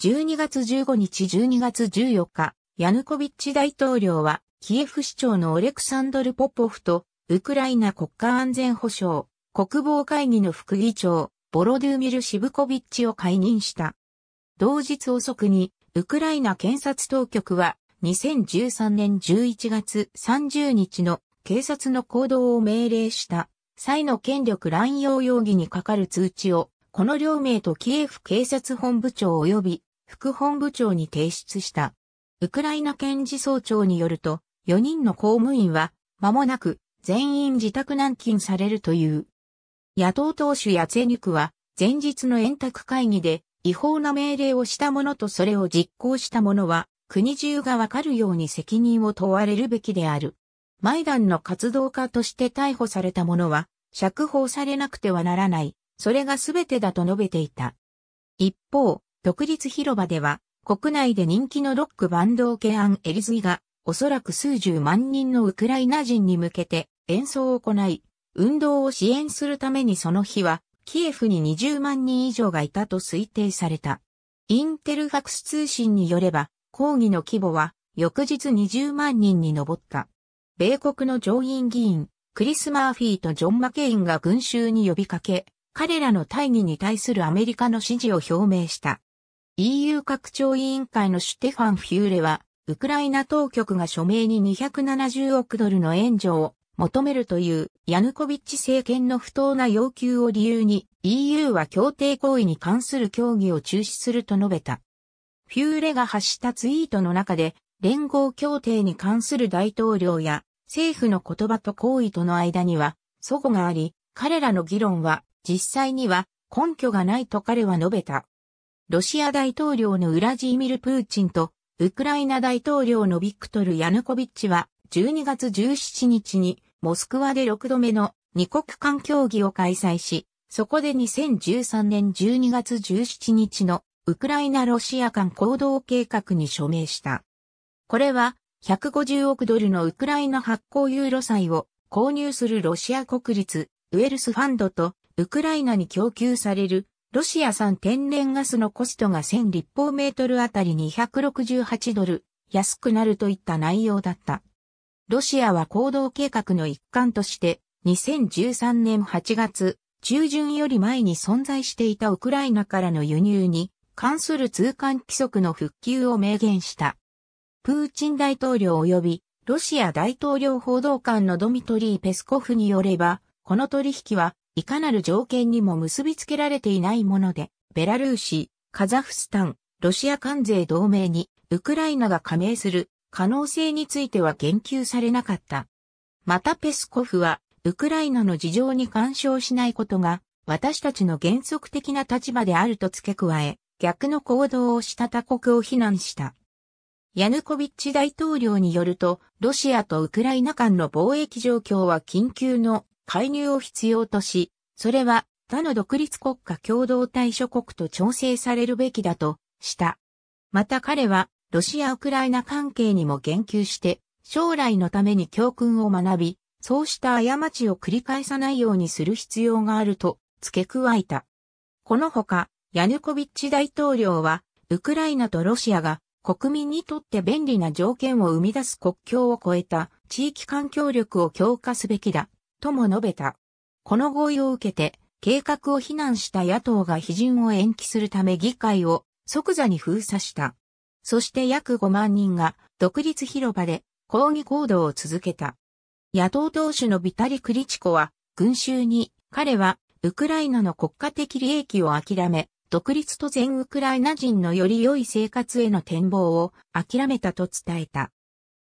A: 12月15日12月14日、ヤヌコビッチ大統領は、キエフ市長のオレクサンドル・ポポフと、ウクライナ国家安全保障、国防会議の副議長、ボロドゥーミル・シブコビッチを解任した。同日遅くに、ウクライナ検察当局は、2013年11月30日の警察の行動を命令した際の権力乱用容疑にかかる通知をこの両名とキエフ警察本部長及び副本部長に提出した。ウクライナ検事総長によると、4人の公務員は、間もなく全員自宅軟禁されるという。野党党首やツェニュクは、前日の円卓会議で、違法な命令をした者とそれを実行した者は、国中がわかるように責任を問われるべきである。マイダンの活動家として逮捕された者は、釈放されなくてはならない。それが全てだと述べていた。一方、独立広場では、国内で人気のロックバンドオケアン・エリズイが、おそらく数十万人のウクライナ人に向けて演奏を行い、運動を支援するためにその日は、キエフに20万人以上がいたと推定された。インテルファクス通信によれば、抗議の規模は、翌日20万人に上った。米国の上院議員、クリス・マーフィーとジョン・マケインが群衆に呼びかけ、彼らの大義に対するアメリカの支持を表明した。EU 拡張委員会のシュテファン・フューレは、ウクライナ当局が署名に270億ドルの援助を求めるというヤヌコビッチ政権の不当な要求を理由に EU は協定行為に関する協議を中止すると述べた。フューレが発したツイートの中で連合協定に関する大統領や政府の言葉と行為との間には齟齬があり、彼らの議論は実際には根拠がないと彼は述べた。ロシア大統領のウラジーミル・プーチンと、ウクライナ大統領のビクトル・ヤヌコビッチは、12月17日に、モスクワで6度目の二国間協議を開催し、そこで2013年12月17日のウクライナ・ロシア間行動計画に署名した。これは、150億ドルのウクライナ発行ユーロ債を購入するロシア国立ウェルスファンドとウクライナに供給されるロシア産天然ガスのコストが1000立方メートルあたり268ドル安くなるといった内容だった。ロシアは行動計画の一環として2013年8月中旬より前に存在していたウクライナからの輸入に関する通関規則の復旧を明言した。プーチン大統領及びロシア大統領報道官のドミトリー・ペスコフによれば、この取引はいかなる条件にも結びつけられていないもので、ベラルーシ、カザフスタン、ロシア関税同盟にウクライナが加盟する可能性については言及されなかった。またペスコフは、ウクライナの事情に干渉しないことが、私たちの原則的な立場であると付け加え、逆の行動をした他国を非難した。ヤヌコビッチ大統領によると、ロシアとウクライナ間の貿易状況は緊急の介入を必要とし、それは他の独立国家共同体諸国と調整されるべきだとした。また彼は、ロシア・ウクライナ関係にも言及して、将来のために教訓を学び、そうした過ちを繰り返さないようにする必要があると付け加えた。このほか、ヤヌコビッチ大統領は、ウクライナとロシアが国民にとって便利な条件を生み出す国境を越えた地域間協力を強化すべきだとも述べた。この合意を受けて、計画を非難した野党が批准を延期するため議会を即座に封鎖した。そして約5万人が独立広場で抗議行動を続けた。野党党首のビタリ・クリチコは群衆に彼はウクライナの国家的利益を諦め、独立と全ウクライナ人のより良い生活への展望を諦めたと伝えた。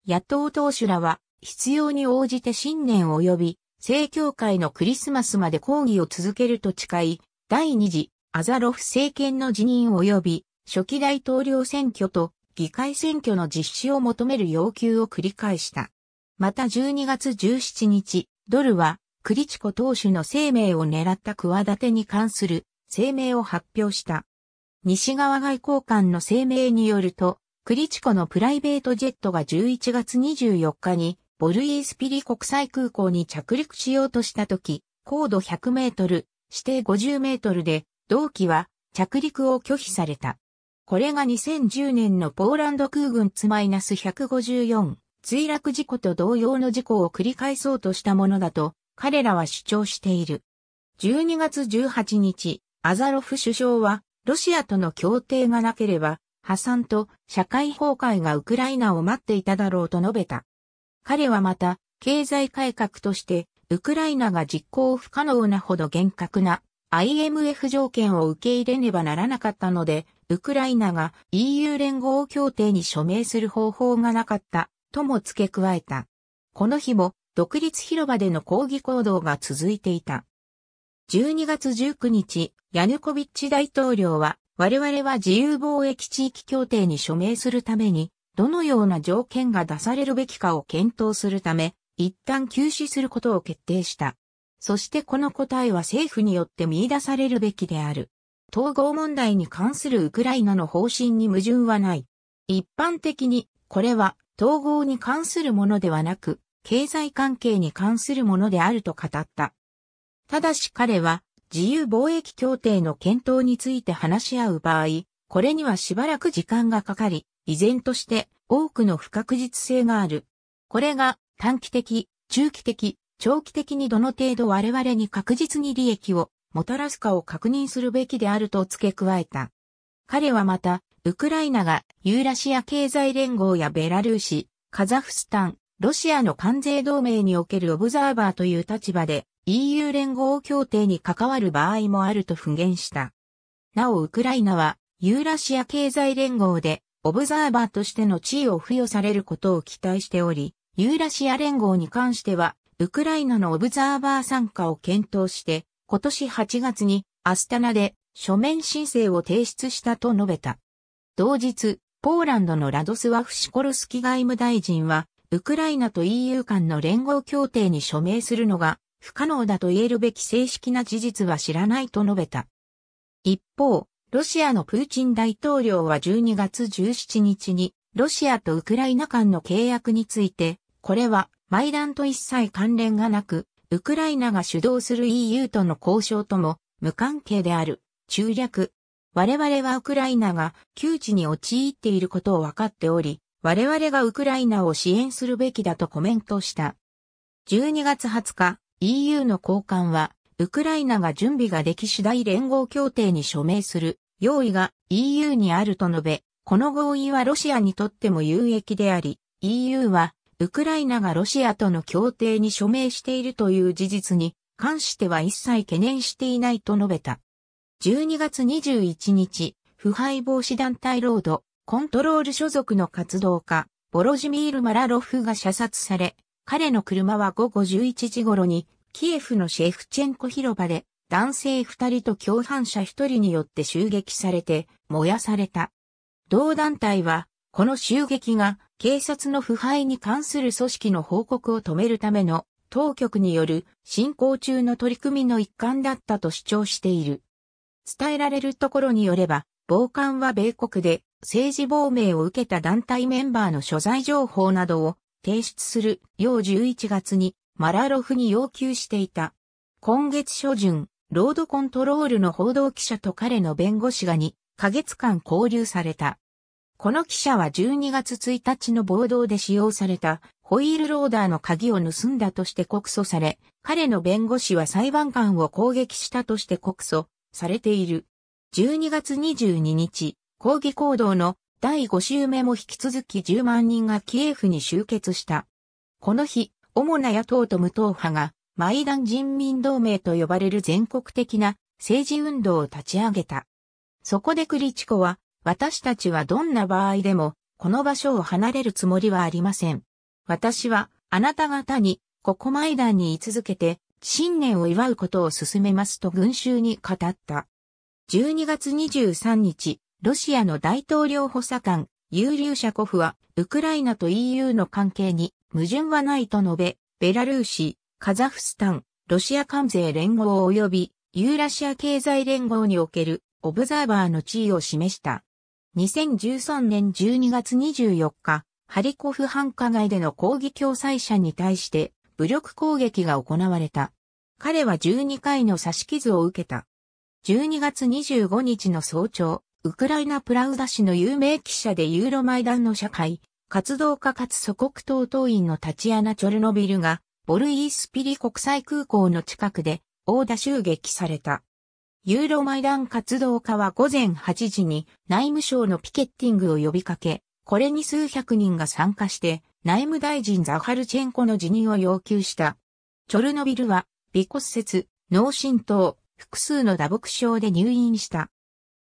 A: 野党党首らは必要に応じて信念及び正教会のクリスマスまで抗議を続けると誓い、第二次アザロフ政権の辞任及び初期大統領選挙と議会選挙の実施を求める要求を繰り返した。また12月17日、ドルはクリチコ党首の生命を狙った企てに関する声明を発表した。西側外交官の声明によると、クリチコのプライベートジェットが11月24日にボルイースピリ国際空港に着陸しようとした時、高度100メートル、指定50メートルで、同機は着陸を拒否された。これが2010年のポーランド空軍ツマイナス154墜落事故と同様の事故を繰り返そうとしたものだと彼らは主張している。12月18日、アザロフ首相はロシアとの協定がなければ破産と社会崩壊がウクライナを待っていただろうと述べた。彼はまた、経済改革として、ウクライナが実行不可能なほど厳格な IMF 条件を受け入れねばならなかったので、ウクライナが EU 連合協定に署名する方法がなかったとも付け加えた。この日も独立広場での抗議行動が続いていた。12月19日、ヤヌコビッチ大統領は、我々は自由貿易地域協定に署名するために、どのような条件が出されるべきかを検討するため、一旦休止することを決定した。そしてこの答えは政府によって見出されるべきである。統合問題に関するウクライナの方針に矛盾はない。一般的に、これは統合に関するものではなく、経済関係に関するものであると語った。ただし彼は、自由貿易協定の検討について話し合う場合、これにはしばらく時間がかかり、依然として多くの不確実性がある。これが短期的、中期的、長期的にどの程度我々に確実に利益をもたらすかを確認するべきであると付け加えた。彼はまた、ウクライナがユーラシア経済連合やベラルーシ、カザフスタン、ロシアの関税同盟におけるオブザーバーという立場で EU 連合協定に関わる場合もあると復言した。なおウクライナはユーラシア経済連合でオブザーバーとしての地位を付与されることを期待しており、ユーラシア連合に関しては、ウクライナのオブザーバー参加を検討して、今年8月にアスタナで書面申請を提出したと述べた。同日、ポーランドのラドスワフシコルスキ外務大臣は、ウクライナと EU 間の連合協定に署名するのが不可能だと言えるべき正式な事実は知らないと述べた。一方、ロシアのプーチン大統領は12月17日に、ロシアとウクライナ間の契約について、これは、マイダンと一切関連がなく、ウクライナが主導する EU との交渉とも無関係である、中略。我々はウクライナが窮地に陥っていることを分かっており、我々がウクライナを支援するべきだとコメントした。12月20日、EU の高官はウクライナが準備ができ次第連合協定に署名する用意が EU にあると述べ、この合意はロシアにとっても有益であり、EU はウクライナがロシアとの協定に署名しているという事実に関しては一切懸念していないと述べた。12月21日、腐敗防止団体ロード、コントロール所属の活動家、ボロジミール・マラロフが射殺され、彼の車は午後11時頃にキエフのシェフチェンコ広場で男性二人と共犯者一人によって襲撃されて燃やされた。同団体は、この襲撃が警察の腐敗に関する組織の報告を止めるための当局による進行中の取り組みの一環だったと主張している。伝えられるところによれば、防寒は米国で政治亡命を受けた団体メンバーの所在情報などを提出するよう11月にマラロフに要求していた。今月初旬、ロードコントロールの報道記者と彼の弁護士が2ヶ月間交流された。この記者は12月1日の暴動で使用されたホイールローダーの鍵を盗んだとして告訴され、彼の弁護士は裁判官を攻撃したとして告訴されている。12月22日、抗議行動の第5週目も引き続き10万人がキエフに集結した。この日、主な野党と無党派が、マイダン人民同盟と呼ばれる全国的な政治運動を立ち上げた。そこでクリチコは、私たちはどんな場合でも、この場所を離れるつもりはありません。私は、あなた方に、ここマイダンに居続けて、新年を祝うことを進めますと群衆に語った。12月23日、ロシアの大統領補佐官、ユーリューシャコフは、ウクライナと EU の関係に矛盾はないと述べ、ベラルーシ、カザフスタン、ロシア関税連合及びユーラシア経済連合におけるオブザーバーの地位を示した。2013年12月24日、ハリコフ繁華街での抗議共催者に対して武力攻撃が行われた。彼は12回の刺し傷を受けた。12月25日の早朝、ウクライナプラウダ市の有名記者でユーロマイダンの社会、活動家かつ祖国党党員のタチアナ・チョルノビルが、ボルイースピリ国際空港の近くで、大打襲撃された。ユーロマイダン活動家は午前8時に内務省のピケッティングを呼びかけ、これに数百人が参加して、内務大臣ザハルチェンコの辞任を要求した。チョルノビルは、微骨折、脳震盪、複数の打撲症で入院した。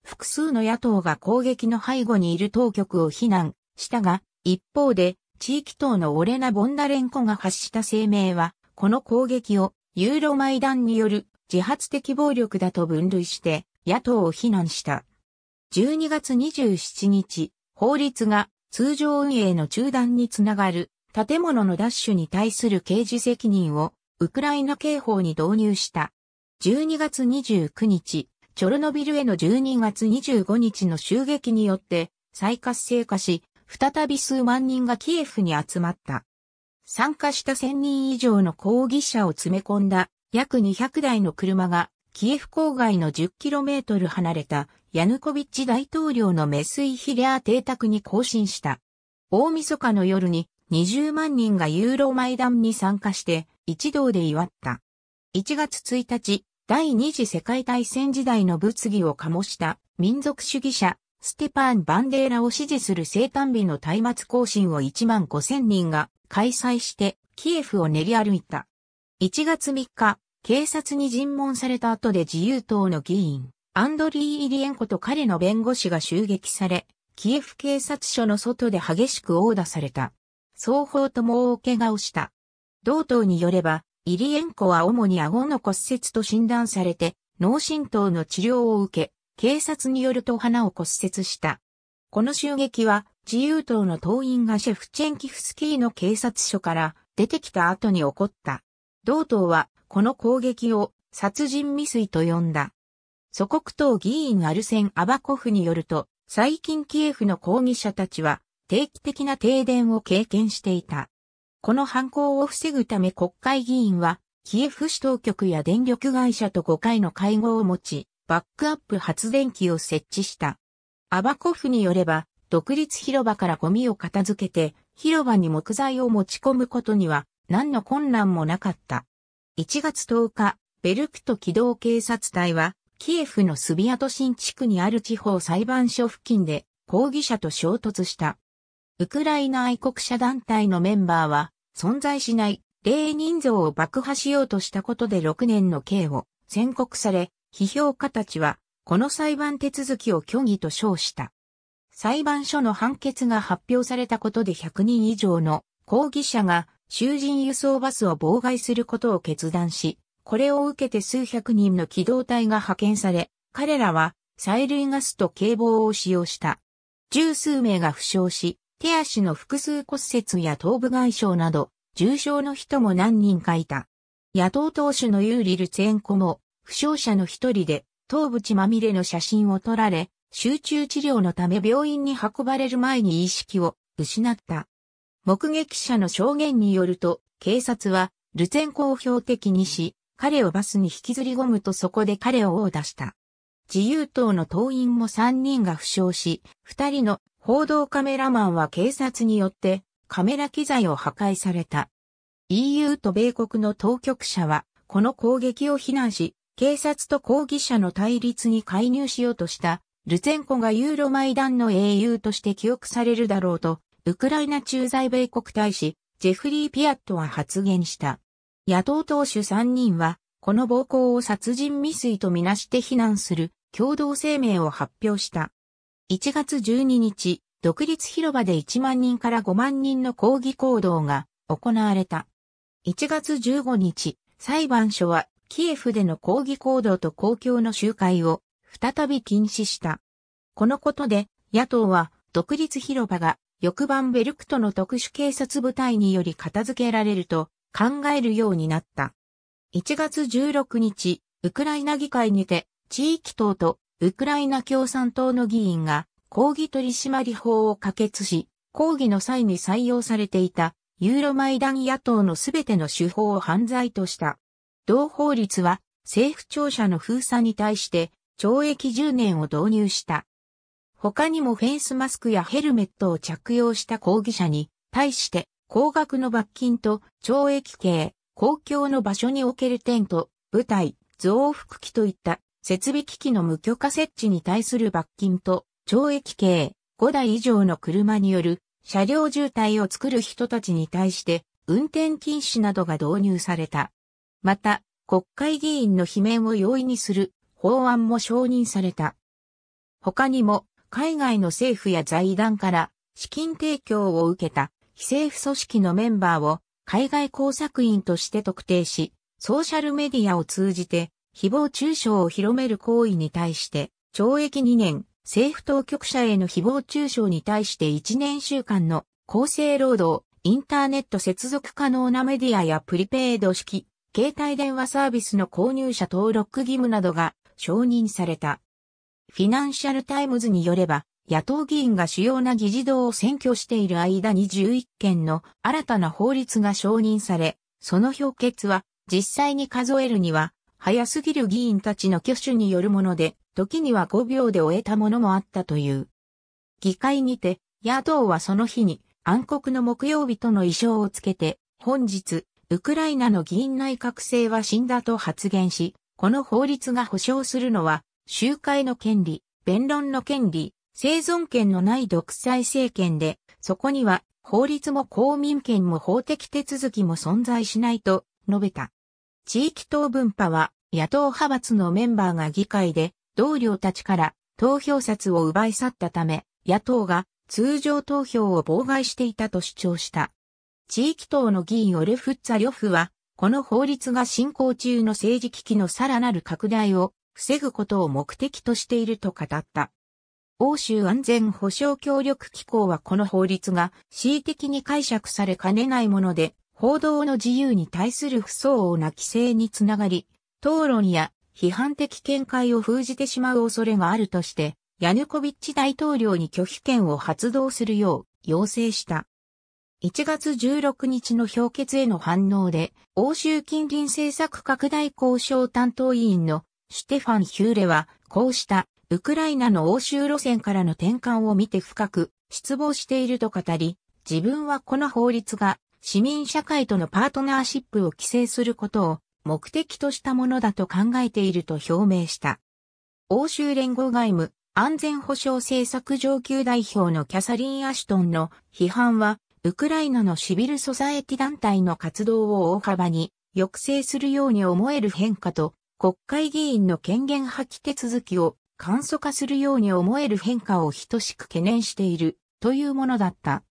A: 複数の野党が攻撃の背後にいる当局を非難したが、一方で、地域党のオレナ・ボンダレンコが発した声明は、この攻撃をユーロマイダンによる自発的暴力だと分類して、野党を非難した。12月27日、法律が通常運営の中断につながる建物の奪取に対する刑事責任をウクライナ刑法に導入した。12月29日、チョルノビルへの12月25日の襲撃によって再活性化し、再び数万人がキエフに集まった。参加した1000人以上の抗議者を詰め込んだ約200台の車がキエフ郊外の 10km 離れたヤヌコビッチ大統領のメスイヒレア邸宅に行進した。大晦日の夜に20万人がユーロマイダンに参加して一同で祝った。1月1日、第二次世界大戦時代の物議を醸した民族主義者ステパン・バンデーラを支持する生誕日の松明行進を1万5千人が開催してキエフを練り歩いた。1月3日、警察に尋問された後で自由党の議員、アンドリー・イリエンコと彼の弁護士が襲撃され、キエフ警察署の外で激しく殴打された。双方とも大怪我をした。同党によれば、イリエンコは主に顎の骨折と診断されて、脳震盪の治療を受け、警察によると鼻を骨折した。この襲撃は自由党の党員がシェフチェンキフスキーの警察署から出てきた後に起こった。同党はこの攻撃を殺人未遂と呼んだ。祖国党議員アルセン・アバコフによると、最近キエフの抗議者たちは定期的な停電を経験していた。この犯行を防ぐため国会議員は、キエフ市当局や電力会社と5回の会合を持ち、バックアップ発電機を設置した。アバコフによれば、独立広場からゴミを片付けて、広場に木材を持ち込むことには何の困難もなかった。1月10日、ベルクト機動警察隊は、キエフのスビアト新地区にある地方裁判所付近で抗議者と衝突した。ウクライナ愛国者団体のメンバーは、存在しない霊人像を爆破しようとしたことで6年の刑を宣告され、批評家たちは、この裁判手続きを虚偽と称した。裁判所の判決が発表されたことで100人以上の抗議者が囚人輸送バスを妨害することを決断し、これを受けて数百人の機動隊が派遣され、彼らは催涙ガスと警棒を使用した。十数名が負傷し、手足の複数骨折や頭部外傷など、重傷の人も何人かいた。野党党首のユーリルチェンコも、負傷者の一人で、頭部血まみれの写真を撮られ、集中治療のため病院に運ばれる前に意識を失った。目撃者の証言によると、警察は、ルツェンコを標的にし、彼をバスに引きずり込むとそこで彼を殴打した。自由党の党員も3人が負傷し、2人の報道カメラマンは警察によってカメラ機材を破壊された。EU と米国の当局者は、この攻撃を非難し、警察と抗議者の対立に介入しようとした、ルツェンコがユーロマイダンの英雄として記憶されるだろうと、ウクライナ駐在米国大使、ジェフリー・ピアットは発言した。野党党首3人は、この暴行を殺人未遂とみなして非難する共同声明を発表した。1月12日、独立広場で1万人から5万人の抗議行動が行われた。1月15日、裁判所はキエフでの抗議行動と公共の集会を再び禁止した。このことで野党は独立広場が翌晩ベルクトの特殊警察部隊により片付けられると考えるようになった。1月16日、ウクライナ議会にて地域党とウクライナ共産党の議員が抗議取締法を可決し、抗議の際に採用されていたユーロマイダン野党のすべての手法を犯罪とした。同法律は政府庁舎の封鎖に対して懲役10年を導入した。他にもフェンスマスクやヘルメットを着用した抗議者に対して高額の罰金と懲役刑、公共の場所におけるテント、舞台、増幅器といった設備機器の無許可設置に対する罰金と懲役刑、5台以上の車による車両渋滞を作る人たちに対して運転禁止などが導入された。また、国会議員の罷免を容易にする法案も承認された。他にも、海外の政府や財団から資金提供を受けた非政府組織のメンバーを海外工作員として特定し、ソーシャルメディアを通じて誹謗中傷を広める行為に対して懲役2年、政府当局者への誹謗中傷に対して1年週間の厚生労働、インターネット接続可能なメディアやプリペイド式携帯電話サービスの購入者登録義務などが承認された。フィナンシャルタイムズによれば、野党議員が主要な議事堂を選挙している間に11件の新たな法律が承認され、その評決は実際に数えるには早すぎる議員たちの挙手によるもので、時には5秒で終えたものもあったという。議会にて、野党はその日に暗黒の木曜日との衣装をつけて、本日ウクライナの議員内閣制は死んだと発言し、この法律が保障するのは、集会の権利、弁論の権利、生存権のない独裁政権で、そこには法律も公民権も法的手続きも存在しないと述べた。地域党分派は野党派閥のメンバーが議会で同僚たちから投票札を奪い去ったため、野党が通常投票を妨害していたと主張した。地域党の議員オレフッツァ・リョフは、この法律が進行中の政治危機のさらなる拡大を防ぐことを目的としていると語った。欧州安全保障協力機構はこの法律が恣意的に解釈されかねないもので、報道の自由に対する不相応な規制につながり、討論や批判的見解を封じてしまう恐れがあるとして、ヤヌコビッチ大統領に拒否権を発動するよう要請した。1月16日の評決への反応で、欧州近隣政策拡大交渉担当委員のシュテファン・ヒューレは、こうしたウクライナの欧州路線からの転換を見て深く失望していると語り、自分はこの法律が市民社会とのパートナーシップを規制することを目的としたものだと考えていると表明した。欧州連合外務安全保障政策上級代表のキャサリン・アシュトンの批判はウクライナのシビルソサエティ団体の活動を大幅に抑制するように思える変化と、国会議員の権限破棄手続きを簡素化するように思える変化を等しく懸念しているというものだった。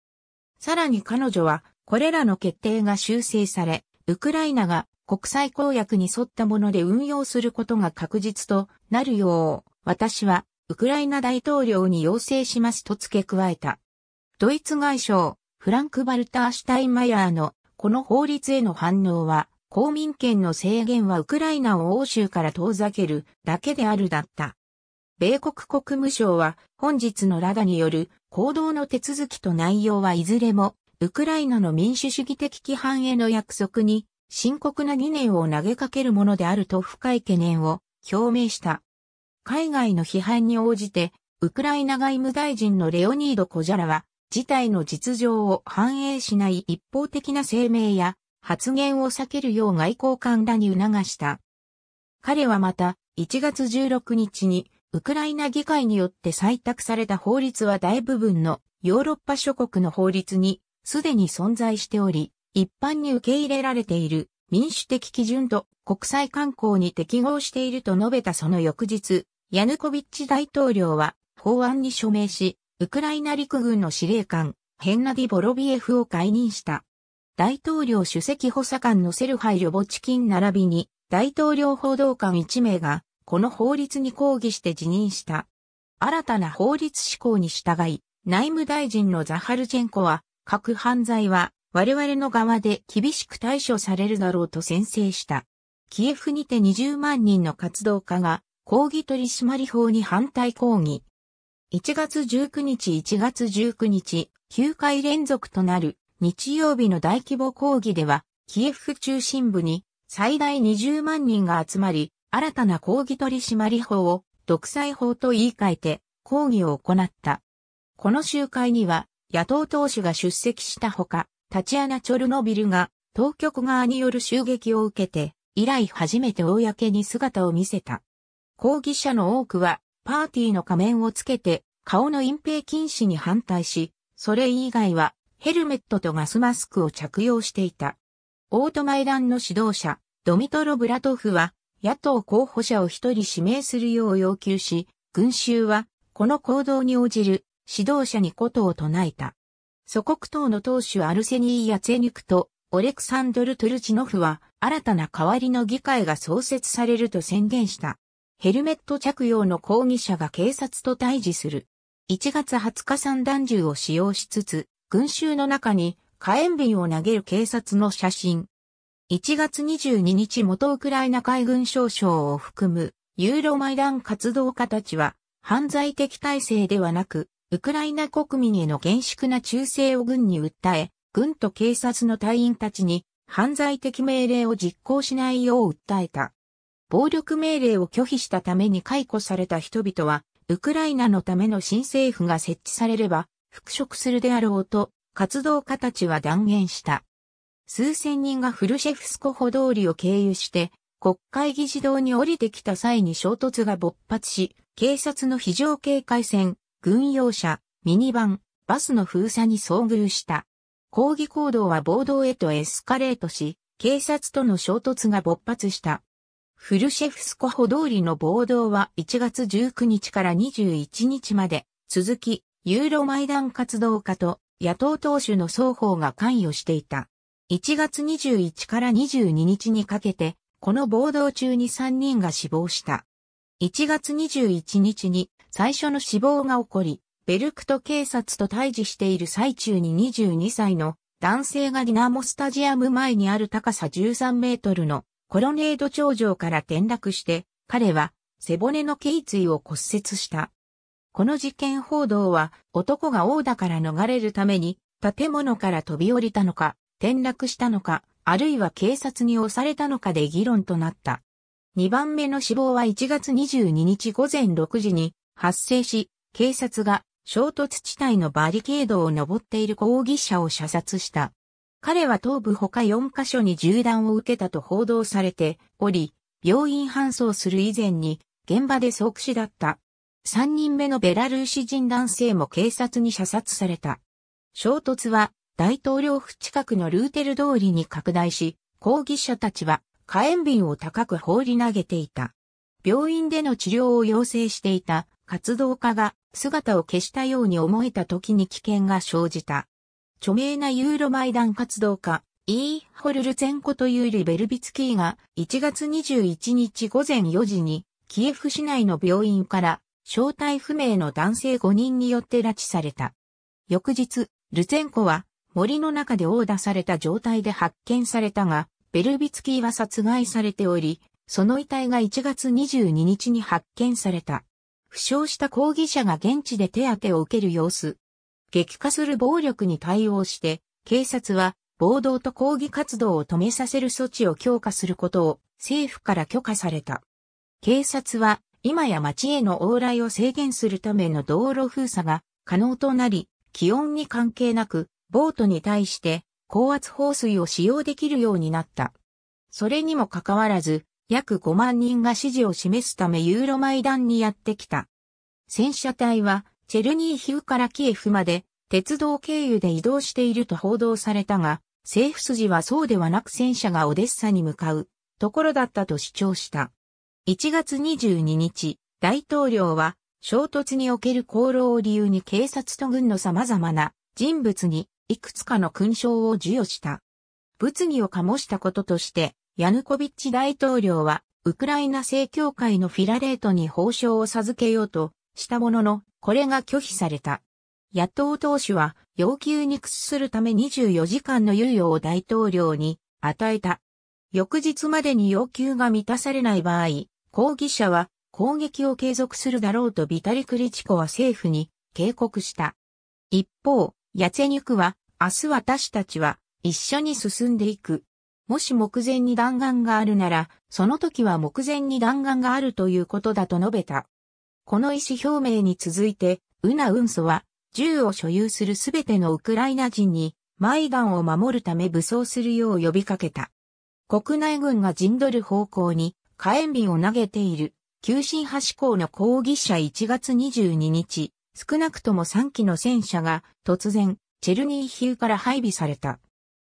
A: さらに彼女は、これらの決定が修正され、ウクライナが国際公約に沿ったもので運用することが確実となるよう、私はウクライナ大統領に要請しますと付け加えた。ドイツ外相、フランク・バルター・シュタインマヤーのこの法律への反応は、公民権の制限はウクライナを欧州から遠ざけるだけであるだった。米国国務省は本日のラダによる行動の手続きと内容はいずれもウクライナの民主主義的規範への約束に深刻な疑念を投げかけるものであると深い懸念を表明した。海外の批判に応じてウクライナ外務大臣のレオニード・コジャラは事態の実情を反映しない一方的な声明や発言を避けるよう外交官らに促した。彼はまた、1月16日に、ウクライナ議会によって採択された法律は大部分のヨーロッパ諸国の法律にすでに存在しており、一般に受け入れられている民主的基準と国際慣行に適合していると述べたその翌日、ヤヌコビッチ大統領は法案に署名し、ウクライナ陸軍の司令官、ヘンナディ・ボロビエフを解任した。大統領主席補佐官のセルハイ・ロボチキン並びに、大統領報道官1名が、この法律に抗議して辞任した。新たな法律施行に従い、内務大臣のザハルチェンコは、核犯罪は我々の側で厳しく対処されるだろうと宣誓した。キエフにて20万人の活動家が抗議取締法に反対抗議。1月19日1月19日、9回連続となる日曜日の大規模抗議では、キエフ中心部に最大20万人が集まり、新たな抗議取締法を独裁法と言い換えて抗議を行った。この集会には野党党首が出席したほか、タチアナ・チョルノビルが当局側による襲撃を受けて、以来初めて公に姿を見せた。抗議者の多くはパーティーの仮面をつけて、顔の隠蔽禁止に反対し、それ以外はヘルメットとガスマスクを着用していた。オートマイランの指導者、ドミトロ・ブラトフは、野党候補者を一人指名するよう要求し、群衆は、この行動に応じる指導者にことを唱えた。祖国党の党首アルセニー・ヤツェニクとオレクサンドル・トゥルチノフは新たな代わりの議会が創設されると宣言した。ヘルメット着用の抗議者が警察と対峙する。1月20日散弾銃を使用しつつ、群衆の中に火炎瓶を投げる警察の写真。1月22日元ウクライナ海軍少将を含むユーロマイダン活動家たちは犯罪的体制ではなく、ウクライナ国民への厳粛な忠誠を軍に訴え、軍と警察の隊員たちに犯罪的命令を実行しないよう訴えた。暴力命令を拒否したために解雇された人々は、ウクライナのための新政府が設置されれば、復職するであろうと、活動家たちは断言した。数千人がフルシェフスコホ通りを経由して、国会議事堂に降りてきた際に衝突が勃発し、警察の非常警戒線、軍用車、ミニバン、バスの封鎖に遭遇した。抗議行動は暴動へとエスカレートし、警察との衝突が勃発した。フルシェフスコホ通りの暴動は1月19日から21日まで続き、ユーロマイダン活動家と野党党首の双方が関与していた。1月21から22日にかけて、この暴動中に3人が死亡した。1月21日に最初の死亡が起こり、ベルクト警察と対峙している最中に22歳の男性がディナモスタジアム前にある高さ13メートルのコロネード頂上から転落して、彼は背骨の頸椎を骨折した。この事件報道は、男が王だから逃れるために、建物から飛び降りたのか、転落したのか、あるいは警察に押されたのかで議論となった。2番目の死亡は1月22日午前6時に発生し、警察が衝突地帯のバリケードを登っている抗議者を射殺した。彼は頭部他4カ所に銃弾を受けたと報道されており、病院搬送する以前に現場で即死だった。3人目のベラルーシ人男性も警察に射殺された。衝突は大統領府近くのルーテル通りに拡大し、抗議者たちは火炎瓶を高く放り投げていた。病院での治療を要請していた活動家が姿を消したように思えた時に危険が生じた。著名なユーロマイダン活動家、イー・ホルルツェンコとユーリ・ベルビツキーが1月21日午前4時にキエフ市内の病院から正体不明の男性5人によって拉致された。翌日、ルツェンコは森の中で殴打された状態で発見されたが、ベルビツキーは殺害されており、その遺体が1月22日に発見された。負傷した抗議者が現地で手当てを受ける様子、激化する暴力に対応して、警察は暴動と抗議活動を止めさせる措置を強化することを政府から許可された。警察は今や町への往来を制限するための道路封鎖が可能となり、気温に関係なく、ボートに対して高圧放水を使用できるようになった。それにもかかわらず、約5万人が支持を示すためユーロマイダンにやってきた。戦車隊はチェルニーヒウからキエフまで鉄道経由で移動していると報道されたが、政府筋はそうではなく戦車がオデッサに向かうところだったと主張した。1月22日、大統領は衝突における功労を理由に警察と軍の様々な人物にいくつかの勲章を授与した。物議を醸したこととして、ヤヌコビッチ大統領はウクライナ正教会のフィラレートに報奨を授けようとしたものの、これが拒否された。野党党首は要求に屈するため24時間の猶予を大統領に与えた。翌日までに要求が満たされない場合、抗議者は攻撃を継続するだろうとビタリ・クリチコは政府に警告した。一方、ヤツェニュクは明日私たちは一緒に進んでいく。もし目前に弾丸があるなら、その時は目前に弾丸があるということだと述べた。この意思表明に続いて、ウナウンソは、銃を所有するすべてのウクライナ人に、マイダンを守るため武装するよう呼びかけた。国内軍が陣取る方向に火炎瓶を投げている、急進派志向の抗議者1月22日、少なくとも3機の戦車が突然、チェルニーヒーから配備された。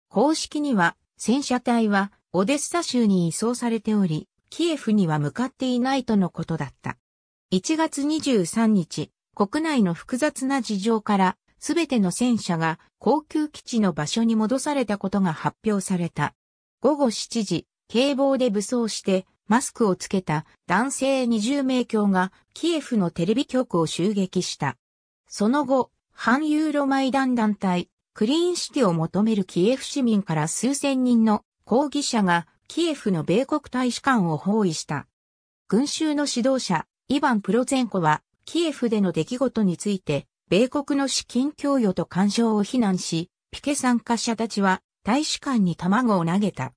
A: 公式には、戦車隊はオデッサ州に移送されており、キエフには向かっていないとのことだった。1月23日、国内の複雑な事情から、すべての戦車が航空基地の場所に戻されたことが発表された。午後7時、警棒で武装して、マスクをつけた男性20名強がキエフのテレビ局を襲撃した。その後、反ユーロマイダン団体、クリーンシティを求めるキエフ市民から数千人の抗議者がキエフの米国大使館を包囲した。群衆の指導者、イヴァン・プロゼンコは、キエフでの出来事について、米国の資金供与と干渉を非難し、ピケ参加者たちは大使館に卵を投げた。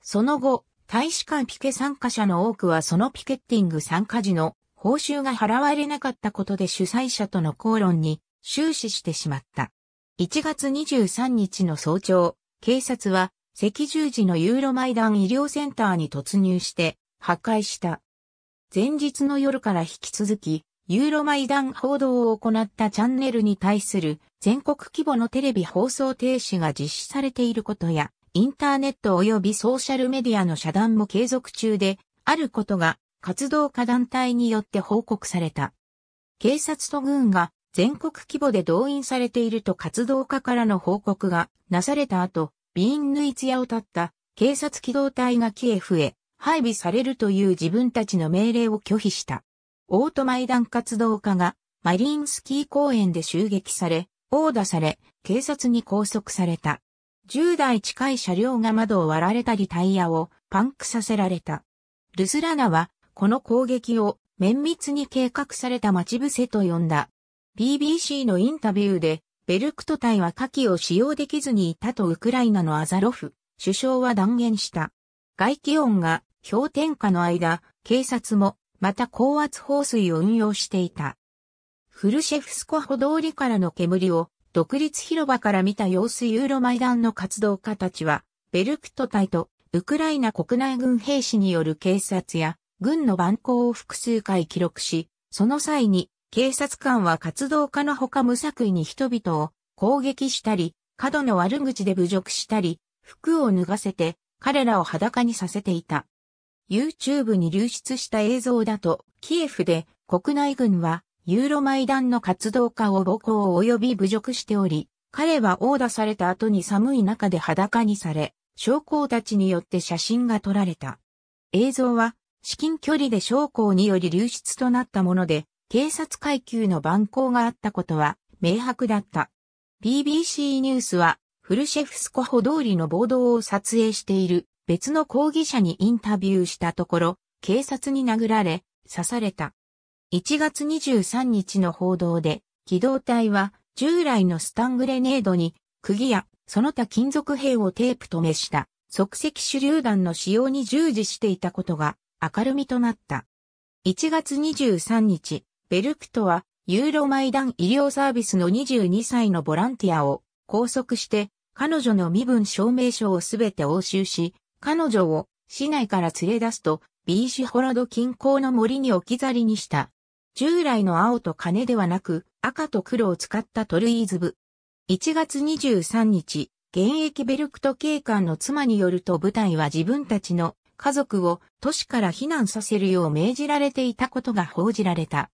A: その後、大使館ピケ参加者の多くはそのピケッティング参加時の報酬が払われなかったことで主催者との口論に終始してしまった。1月23日の早朝、警察は赤十字のユーロマイダン医療センターに突入して破壊した。前日の夜から引き続き、ユーロマイダン報道を行ったチャンネルに対する全国規模のテレビ放送停止が実施されていることや、インターネット及びソーシャルメディアの遮断も継続中で、あることが活動家団体によって報告された。警察と軍が全国規模で動員されていると活動家からの報告がなされた後、ビーンヌイツヤを立った警察機動隊がキエフへ配備されるという自分たちの命令を拒否した。オートマイダン活動家がマリンスキー公園で襲撃され、殴打され、警察に拘束された。10台近い車両が窓を割られたりタイヤをパンクさせられた。ルスラナはこの攻撃を綿密に計画された待ち伏せと呼んだ。BBC のインタビューでベルクト隊は火器を使用できずにいたとウクライナのアザロフ首相は断言した。外気温が氷点下の間、警察も、また高圧放水を運用していた。フルシェフスコホ通りからの煙を、独立広場から見た様子ユーロマイダンの活動家たちは、ベルクト隊と、ウクライナ国内軍兵士による警察や、軍の蛮行を複数回記録し、その際に、警察官は活動家のほか無作為に人々を攻撃したり、過度の悪口で侮辱したり、服を脱がせて、彼らを裸にさせていた。YouTube に流出した映像だと、キエフで国内軍はユーロマイダンの活動家を暴行及び侮辱しており、彼は殴打された後に寒い中で裸にされ、将校たちによって写真が撮られた。映像は至近距離で将校により流出となったもので、警察階級の蛮行があったことは明白だった。BBC ニュースはフルシェフスコホ通りの暴動を撮影している別の抗議者にインタビューしたところ、警察に殴られ、刺された。1月23日の報道で、機動隊は従来のスタングレネードに、釘やその他金属兵をテープ止めした、即席手榴弾の使用に従事していたことが明るみとなった。1月23日、ベルクトはユーロマイダン医療サービスの22歳のボランティアを拘束して彼女の身分証明書をすべて押収し、彼女を市内から連れ出すと、ビーシュホロド近郊の森に置き去りにした。従来の青と金ではなく、赤と黒を使ったトルイーズ部。1月23日、現役ベルクト警官の妻によると部隊は自分たちの家族を都市から避難させるよう命じられていたことが報じられた。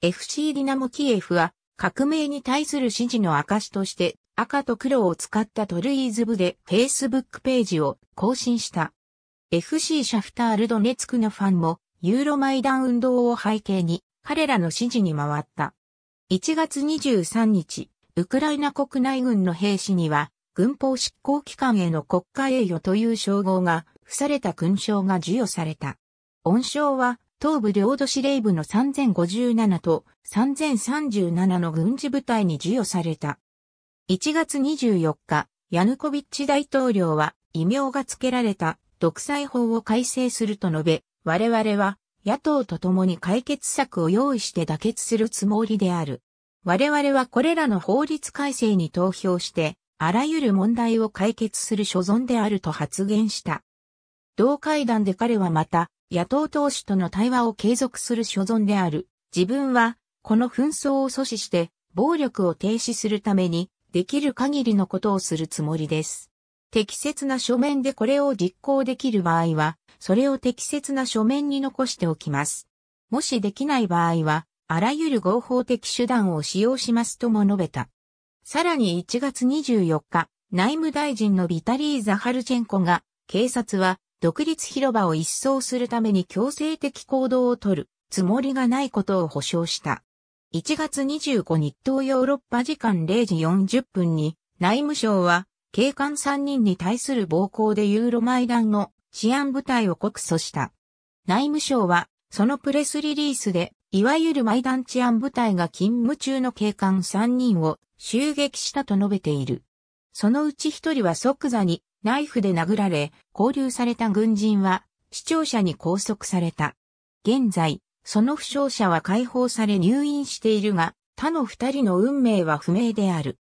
A: FC ディナモキエフは革命に対する支持の証として赤と黒を使ったトルイーズ部で Facebook ページを更新した。FC シャフタールドネツクのファンもユーロマイダン運動を背景に彼らの支持に回った。1月23日、ウクライナ国内軍の兵士には軍法執行機関への国家栄誉という称号が付された勲章が授与された。恩賞は東部領土司令部の3057と3037の軍事部隊に授与された。1月24日、ヤヌコビッチ大統領は異名が付けられた独裁法を改正すると述べ、我々は野党と共に解決策を用意して妥結するつもりである。我々はこれらの法律改正に投票して、あらゆる問題を解決する所存であると発言した。同会談で彼はまた、野党党首との対話を継続する所存である。自分は、この紛争を阻止して、暴力を停止するために、できる限りのことをするつもりです。適切な書面でこれを実行できる場合は、それを適切な書面に残しておきます。もしできない場合は、あらゆる合法的手段を使用しますとも述べた。さらに1月24日、内務大臣のビタリー・ザハルチェンコが、警察は独立広場を一掃するために強制的行動をとるつもりがないことを保証した。1月25日東ヨーロッパ時間0時40分に内務省は警官3人に対する暴行でユーロマイダンの治安部隊を告訴した。内務省はそのプレスリリースでいわゆるマイダン治安部隊が勤務中の警官3人を襲撃したと述べている。そのうち1人は即座にナイフで殴られ、拘留された軍人は視聴者に拘束された。現在、その負傷者は解放され入院しているが、他の二人の運命は不明である。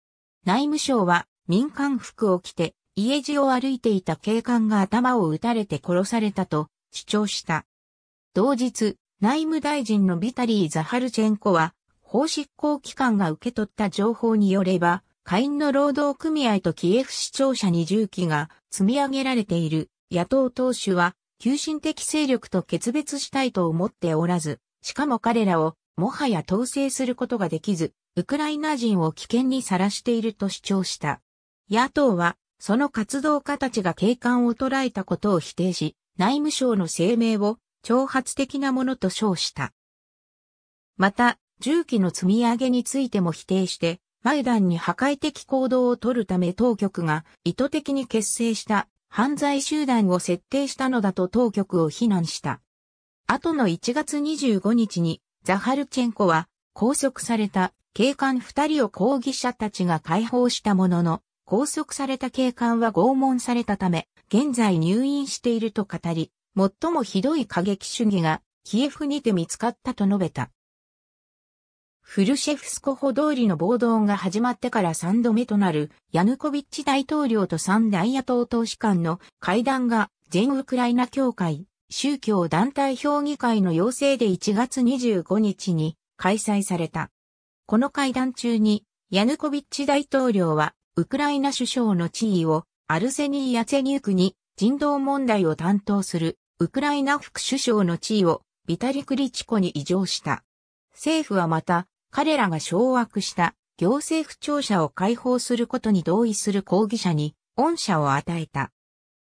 A: 内務省は民間服を着て家路を歩いていた警官が頭を撃たれて殺されたと主張した。同日、内務大臣のビタリー・ザハルチェンコは法執行機関が受け取った情報によれば、会員の労働組合とキエフ市庁舎に重機が積み上げられている野党党首は急進的勢力と決別したいと思っておらず、しかも彼らをもはや統制することができず、ウクライナ人を危険にさらしていると主張した。野党は、その活動家たちが警官を捉えたことを否定し、内務省の声明を挑発的なものと称した。また、銃器の積み上げについても否定して、マイダンに破壊的行動をとるため当局が意図的に結成した犯罪集団を設定したのだと当局を非難した。後の1月25日にザハルチェンコは拘束された警官2人を抗議者たちが解放したものの、拘束された警官は拷問されたため、現在入院していると語り、最もひどい過激主義がキエフにて見つかったと述べた。フルシェフスコホ通りの暴動が始まってから3度目となるヤヌコビッチ大統領と三大野党党首間の会談が全ウクライナ協会宗教団体評議会の要請で1月25日に開催された。この会談中にヤヌコビッチ大統領はウクライナ首相の地位をアルセニー・ヤツェニュークに人道問題を担当するウクライナ副首相の地位をビタリ・クリチコに移譲した。政府はまた彼らが掌握した行政府庁舎を解放することに同意する抗議者に恩赦を与えた。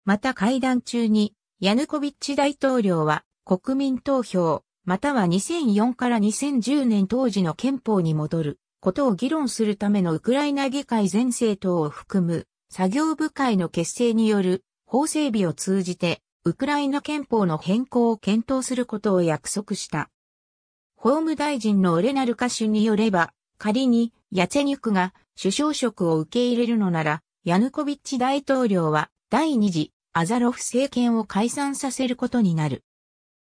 A: また会談中にヤヌコビッチ大統領は国民投票または2004から2010年当時の憲法に戻ることを議論するためのウクライナ議会全政党を含む作業部会の結成による法整備を通じてウクライナ憲法の変更を検討することを約束した。法務大臣のオレナルカ氏によれば、仮にヤツェニュクが首相職を受け入れるのなら、ヤヌコビッチ大統領は第二次アザロフ政権を解散させることになる。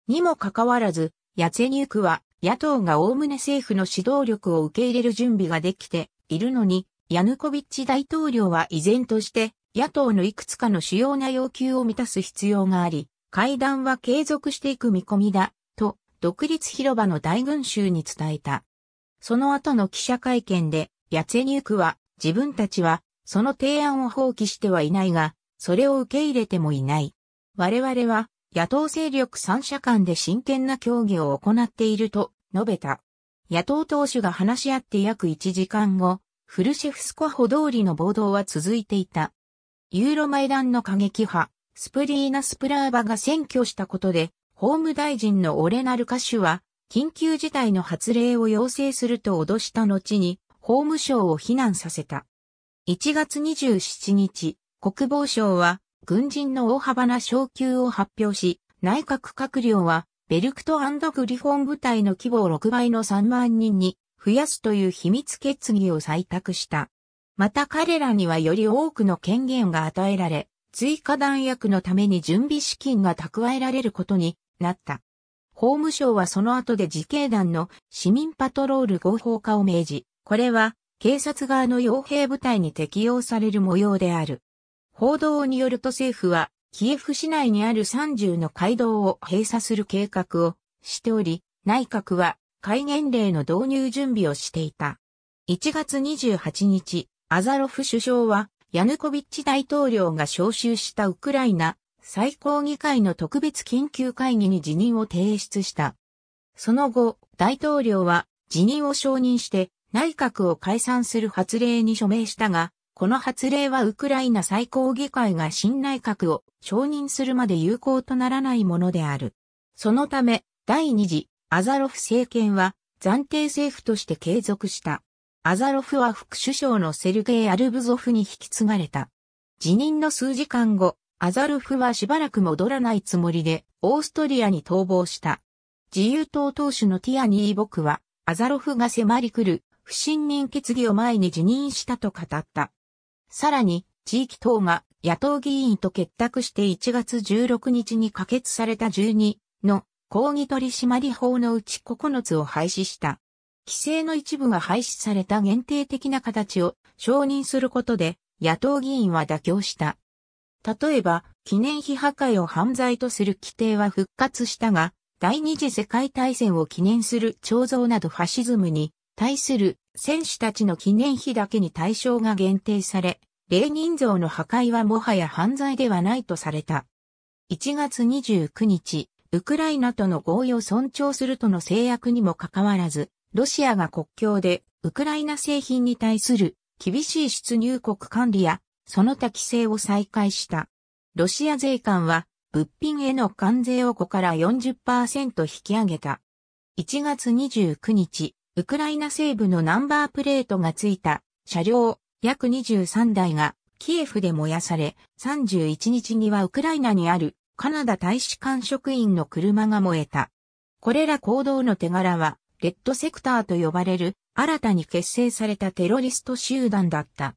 A: にもかかわらず、ヤツェニュクは野党が概ね政府の指導力を受け入れる準備ができているのに、ヤヌコビッチ大統領は依然として野党のいくつかの主要な要求を満たす必要があり、会談は継続していく見込みだ独立広場の大群衆に伝えた。その後の記者会見で、ヤツェニュークは、自分たちは、その提案を放棄してはいないが、それを受け入れてもいない。我々は、野党勢力三者間で真剣な協議を行っていると述べた。野党党首が話し合って約1時間後、フルシェフスコホ通りの暴動は続いていた。ユーロマイダンの過激派、スプリーナ・スプラーバが占拠したことで、法務大臣のオレナルカシュは、緊急事態の発令を要請すると脅した後に、法務省を非難させた。1月27日、国防省は、軍人の大幅な昇給を発表し、内閣閣僚は、ベルクトグリフォン部隊の規模を6倍の3万人に増やすという秘密決議を採択した。また彼らにはより多くの権限が与えられ、追加弾薬のために準備資金が蓄えられることになった。法務省はその後で自警団の市民パトロール合法化を命じ、これは警察側の傭兵部隊に適用される模様である。報道によると政府は、キエフ市内にある30の街道を閉鎖する計画をしており、内閣は戒厳令の導入準備をしていた。1月28日、アザロフ首相は、ヤヌコビッチ大統領が招集したウクライナ最高議会の特別緊急会議に辞任を提出した。その後、大統領は辞任を承認して内閣を解散する発令に署名したが、この発令はウクライナ最高議会が新内閣を承認するまで有効とならないものである。そのため、第二次アザロフ政権は暫定政府として継続した。アザロフは副首相のセルゲイ・アルブゾフに引き継がれた。辞任の数時間後、アザルフはしばらく戻らないつもりで、オーストリアに逃亡した。自由党党首のティアニー・ボクは、アザロフが迫り来る、不信任決議を前に辞任したと語った。さらに、地域党が野党議員と結託して1月16日に可決された12の抗議取締法のうち9つを廃止した。規制の一部が廃止された限定的な形を承認することで野党議員は妥協した。例えば、記念碑破壊を犯罪とする規定は復活したが、第二次世界大戦を記念する彫像などファシズムに対する戦士たちの記念碑だけに対象が限定され、霊人像の破壊はもはや犯罪ではないとされた。1月29日、ウクライナとの合意を尊重するとの制約にもかかわらず、ロシアが国境でウクライナ製品に対する厳しい出入国管理やその他規制を再開した。ロシア税関は、物品への関税を5から40%引き上げた。1月29日、ウクライナ西部のナンバープレートがついた車両約23台がキエフで燃やされ、31日にはウクライナにあるカナダ大使館職員の車が燃えた。これら行動の手柄は、レッドセクターと呼ばれる新たに結成されたテロリスト集団だった。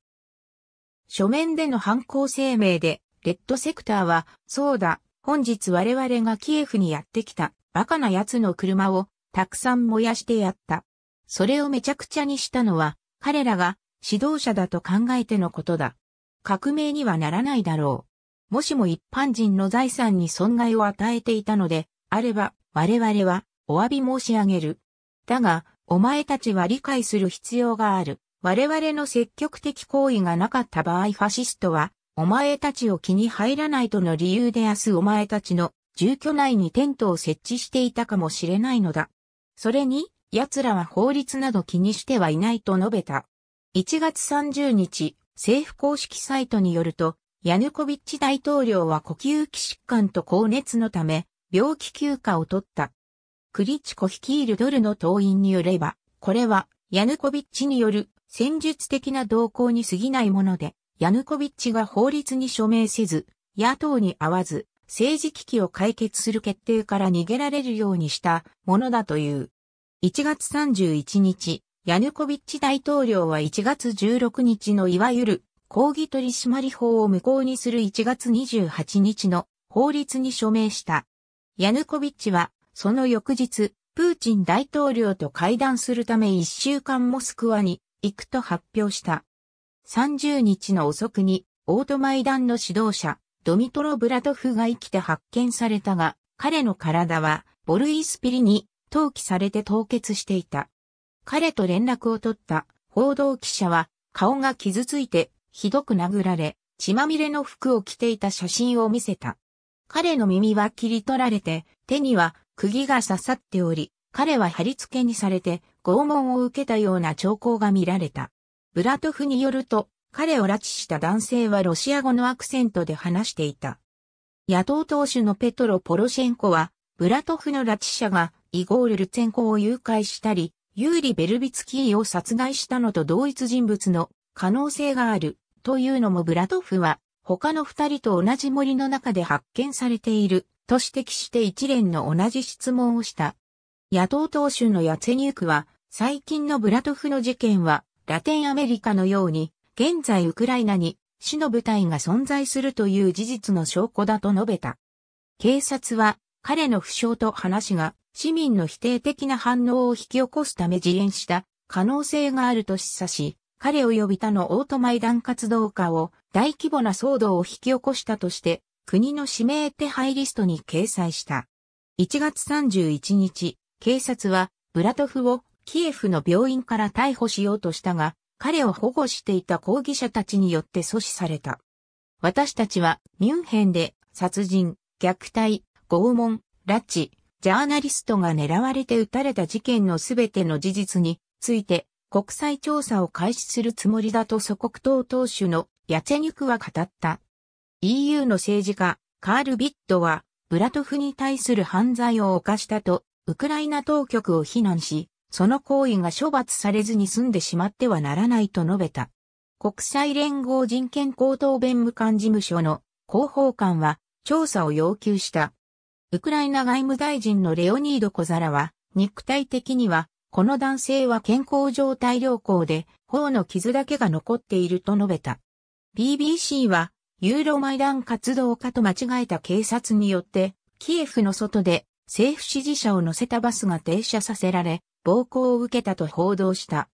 A: 書面での犯行声明で、レッドセクターは、そうだ、本日我々がキエフにやってきた、バカな奴の車を、たくさん燃やしてやった。それをめちゃくちゃにしたのは、彼らが、指導者だと考えてのことだ。革命にはならないだろう。もしも一般人の財産に損害を与えていたので、あれば、我々は、お詫び申し上げる。だが、お前たちは理解する必要がある。我々の積極的行為がなかった場合ファシストは、お前たちを気に入らないとの理由で明日お前たちの住居内にテントを設置していたかもしれないのだ。それに、奴らは法律など気にしてはいないと述べた。1月30日、政府公式サイトによると、ヤヌコビッチ大統領は呼吸器疾患と高熱のため、病気休暇を取った。クリチコ率いるドルの党員によれば、これは、ヤヌコビッチによる戦術的な動向に過ぎないもので、ヤヌコビッチが法律に署名せず、野党に合わず、政治危機を解決する決定から逃げられるようにしたものだという。1月31日、ヤヌコビッチ大統領は1月16日のいわゆる抗議取締法を無効にする1月28日の法律に署名した。ヤヌコビッチはその翌日、プーチン大統領と会談するため1週間モスクワに行くと発表した。30日の遅くに、オートマイダンの指導者、ドミトロ・ブラトフが生きて発見されたが、彼の体は、ボルイスピリに投棄されて凍結していた。彼と連絡を取った報道記者は、顔が傷ついて、ひどく殴られ、血まみれの服を着ていた写真を見せた。彼の耳は切り取られて、手には釘が刺さっており、彼は貼り付けにされて、拷問を受けたような兆候が見られた。ブラトフによると、彼を拉致した男性はロシア語のアクセントで話していた。野党党首のペトロ・ポロシェンコは、ブラトフの拉致者がイゴール・ルツェンコを誘拐したり、ユーリ・ベルビツキーを殺害したのと同一人物の可能性があるというのもブラトフは他の二人と同じ森の中で発見されていると指摘して一連の同じ質問をした。野党党首のヤツェニュークは、最近のブラトフの事件は、ラテンアメリカのように、現在ウクライナに死の部隊が存在するという事実の証拠だと述べた。警察は、彼の負傷と話が、市民の否定的な反応を引き起こすため自演した可能性があると示唆し、彼及び他のオートマイダン活動家を大規模な騒動を引き起こしたとして、国の指名手配リストに掲載した。1月31日、警察はブラトフをキエフの病院から逮捕しようとしたが、彼を保護していた抗議者たちによって阻止された。私たちはミュンヘンで殺人、虐待、拷問、拉致、ジャーナリストが狙われて撃たれた事件のすべての事実について国際調査を開始するつもりだと祖国党党首のヤチェニュクは語った。EU の政治家、カール・ビットは、ブラトフに対する犯罪を犯したとウクライナ当局を非難し、その行為が処罰されずに済んでしまってはならないと述べた。国際連合人権高等弁務官事務所の広報官は調査を要求した。ウクライナ外務大臣のレオニード・コザラは、肉体的には、この男性は健康状態良好で、頬の傷だけが残っていると述べた。BBC は、ユーロマイダン活動家と間違えた警察によって、キエフの外で政府支持者を乗せたバスが停車させられ、暴行を受けたと報道した。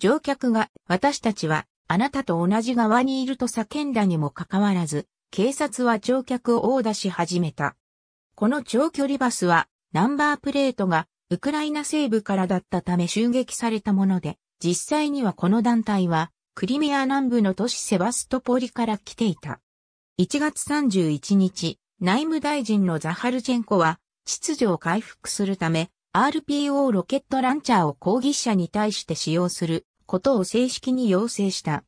A: 乗客が、私たちは、あなたと同じ側にいると叫んだにもかかわらず、警察は乗客を殴打し始めた。この長距離バスは、ナンバープレートが、ウクライナ西部からだったため襲撃されたもので、実際にはこの団体は、クリミア南部の都市セバストポリから来ていた。1月31日、内務大臣のザハルチェンコは、秩序を回復するため、RPO ロケットランチャーを抗議者に対して使用することを正式に要請した。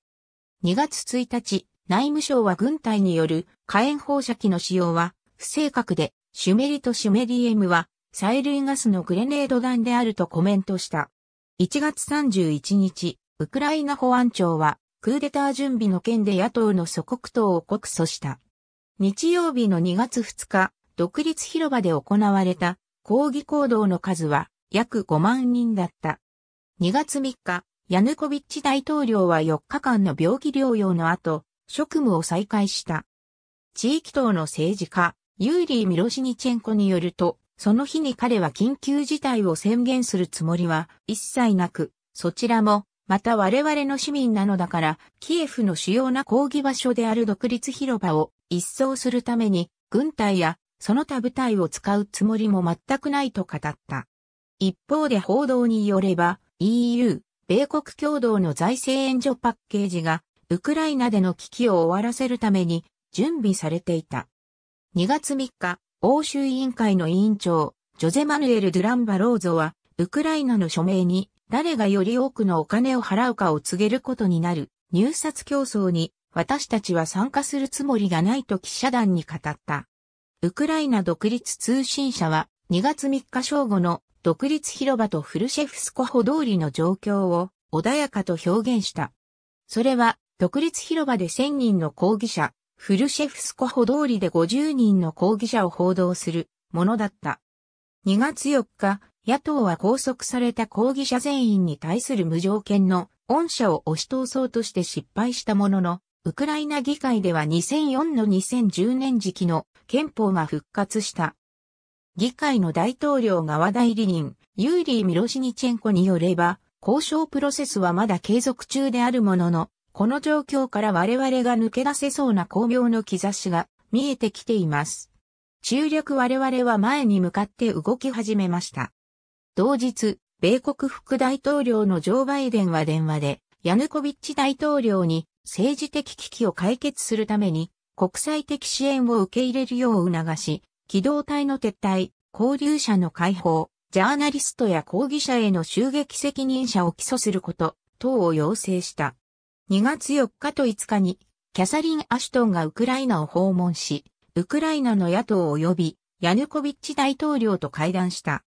A: 2月1日、内務省は軍隊による火炎放射器の使用は不正確で、シュメリとシュメリエムは催涙ガスのグレネード弾であるとコメントした。1月31日、ウクライナ保安庁はクーデター準備の件で野党の祖国党を告訴した。日曜日の2月2日、独立広場で行われた抗議行動の数は約5万人だった。2月3日、ヤヌコビッチ大統領は4日間の病気療養の後、職務を再開した。地域党の政治家、ユーリー・ミロシニチェンコによると、その日に彼は緊急事態を宣言するつもりは一切なく、そちらも、また我々の市民なのだから、キエフの主要な抗議場所である独立広場を一掃するために、軍隊やその他部隊を使うつもりも全くないと語った。一方で報道によれば EU、米国共同の財政援助パッケージがウクライナでの危機を終わらせるために準備されていた。2月3日、欧州委員会の委員長、ジョゼマヌエル・ドゥランバローゾは、ウクライナの署名に誰がより多くのお金を払うかを告げることになる入札競争に私たちは参加するつもりがないと記者団に語った。ウクライナ独立通信社は2月3日正午の独立広場とフルシェフスコ歩通りの状況を穏やかと表現した。それは独立広場で1000人の抗議者、フルシェフスコ歩通りで50人の抗議者を報道するものだった。2月4日、野党は拘束された抗議者全員に対する無条件の恩赦を押し通そうとして失敗したものの、ウクライナ議会では2004の2010年時期の憲法が復活した。議会の大統領が話題理人、ユーリー・ミロシニチェンコによれば、交渉プロセスはまだ継続中であるものの、この状況から我々が抜け出せそうな巧妙の兆しが見えてきています。中略我々は前に向かって動き始めました。同日、米国副大統領のジョー・バイデンは電話で、ヤヌコビッチ大統領に政治的危機を解決するために国際的支援を受け入れるよう促し、機動隊の撤退、交流者の解放、ジャーナリストや抗議者への襲撃責任者を起訴すること、等を要請した。2月4日と5日に、キャサリン・アシュトンがウクライナを訪問し、ウクライナの野党及び、ヤヌコビッチ大統領と会談した。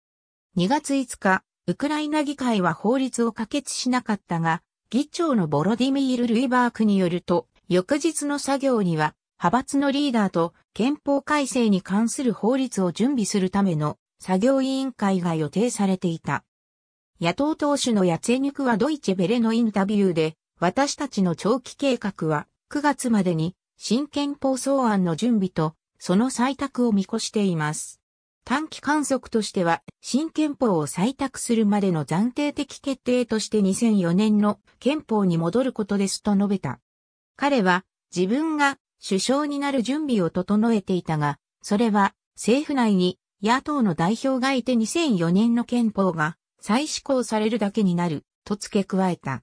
A: 2月5日、ウクライナ議会は法律を可決しなかったが、議長のボロディミール・ルイバークによると、翌日の作業には派閥のリーダーと憲法改正に関する法律を準備するための作業委員会が予定されていた。野党党首のヤツェニュクはドイチェベレのインタビューで、私たちの長期計画は9月までに新憲法草案の準備とその採択を見越しています。短期観測としては、新憲法を採択するまでの暫定的決定として2004年の憲法に戻ることですと述べた。彼は、自分が首相になる準備を整えていたが、それは政府内に野党の代表がいて2004年の憲法が再施行されるだけになると付け加えた。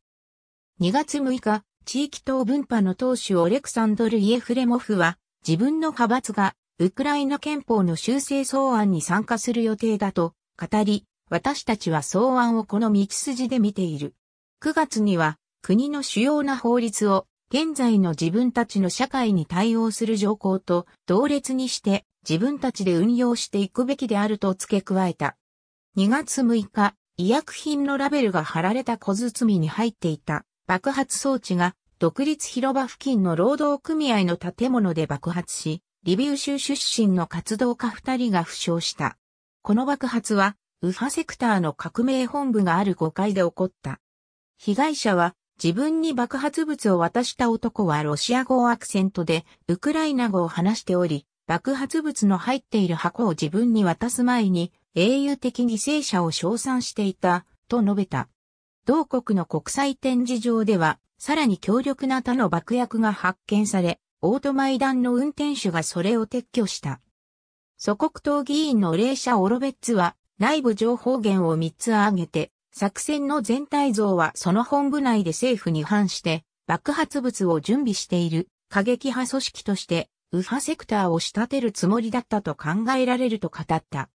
A: 2月6日、地域党分派の党首オレクサンドル・イエフレモフは自分の派閥がウクライナ憲法の修正草案に参加する予定だと語り、私たちは草案をこの道筋で見ている。9月には国の主要な法律を現在の自分たちの社会に対応する条項と同列にして自分たちで運用していくべきであると付け加えた。2月6日、医薬品のラベルが貼られた小包に入っていた爆発装置が独立広場付近の労働組合の建物で爆発し、リビウ州出身の活動家2人が負傷した。この爆発は、ウファセクターの革命本部がある5階で起こった。被害者は自分に爆発物を渡した男はロシア語をアクセントで、ウクライナ語を話しており、爆発物の入っている箱を自分に渡す前に、英雄的犠牲者を称賛していた、と述べた。同国の国際展示場では、さらに強力な他の爆薬が発見され、オートマイダンの運転手がそれを撤去した。祖国党議員の霊社オロベッツは、内部情報源を3つ挙げて、作戦の全体像はその本部内で政府に反して爆発物を準備している過激派組織として右派セクターを仕立てるつもりだったと考えられると語った。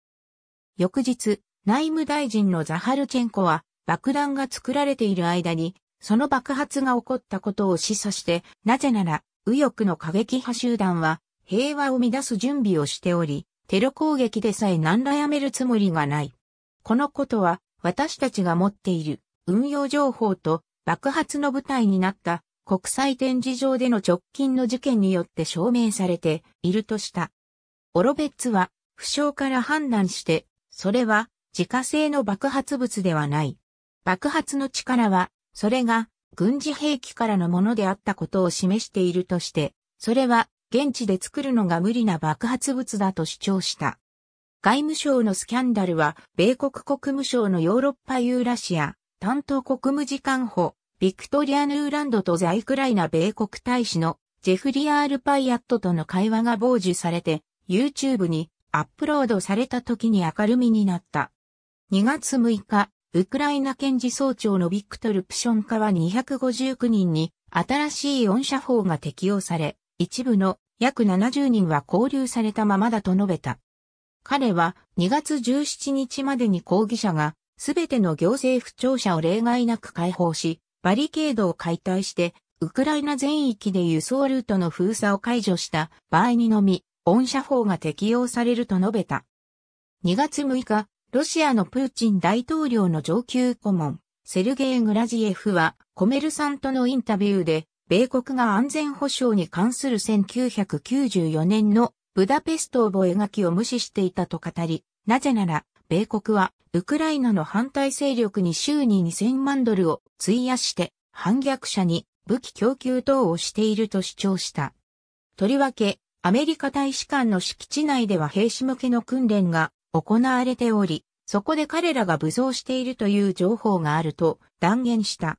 A: 翌日、内務大臣のザハルチェンコは爆弾が作られている間にその爆発が起こったことを示唆して、なぜなら右翼の過激派集団は平和を乱す準備をしており、テロ攻撃でさえ何らやめるつもりがない。このことは私たちが持っている運用情報と爆発の舞台になった国際展示場での直近の事件によって証明されているとした。オロベッツは負傷から判断して、それは自家製の爆発物ではない。爆発の力は、それが軍事兵器からのものであったことを示しているとして、それは現地で作るのが無理な爆発物だと主張した。外務省のスキャンダルは、米国国務省のヨーロッパユーラシア、担当国務次官補、ビクトリア・ヌーランドとザイクライナ米国大使のジェフリアール・パイアットとの会話が傍受されて、YouTube にアップロードされた時に明るみになった。2月6日、ウクライナ検事総長のビクトル・プション課は259人に新しい恩赦法が適用され、一部の約70人は拘留されたままだと述べた。彼は2月17日までに抗議者がすべての行政不調者を例外なく解放し、バリケードを解体して、ウクライナ全域で輸送ルートの封鎖を解除した場合にのみ、恩赦法が適用されると述べた。2月6日、ロシアのプーチン大統領の上級顧問、セルゲイ・グラジエフは、コメルさんとのインタビューで、米国が安全保障に関する1994年のブダペスト覚書を無視していたと語り、なぜなら、米国は、ウクライナの反対勢力に週に2000万ドルを費やして、反逆者に武器供給等をしていると主張した。とりわけ、アメリカ大使館の敷地内では兵士向けの訓練が行われており、そこで彼らが武装しているという情報があると断言した。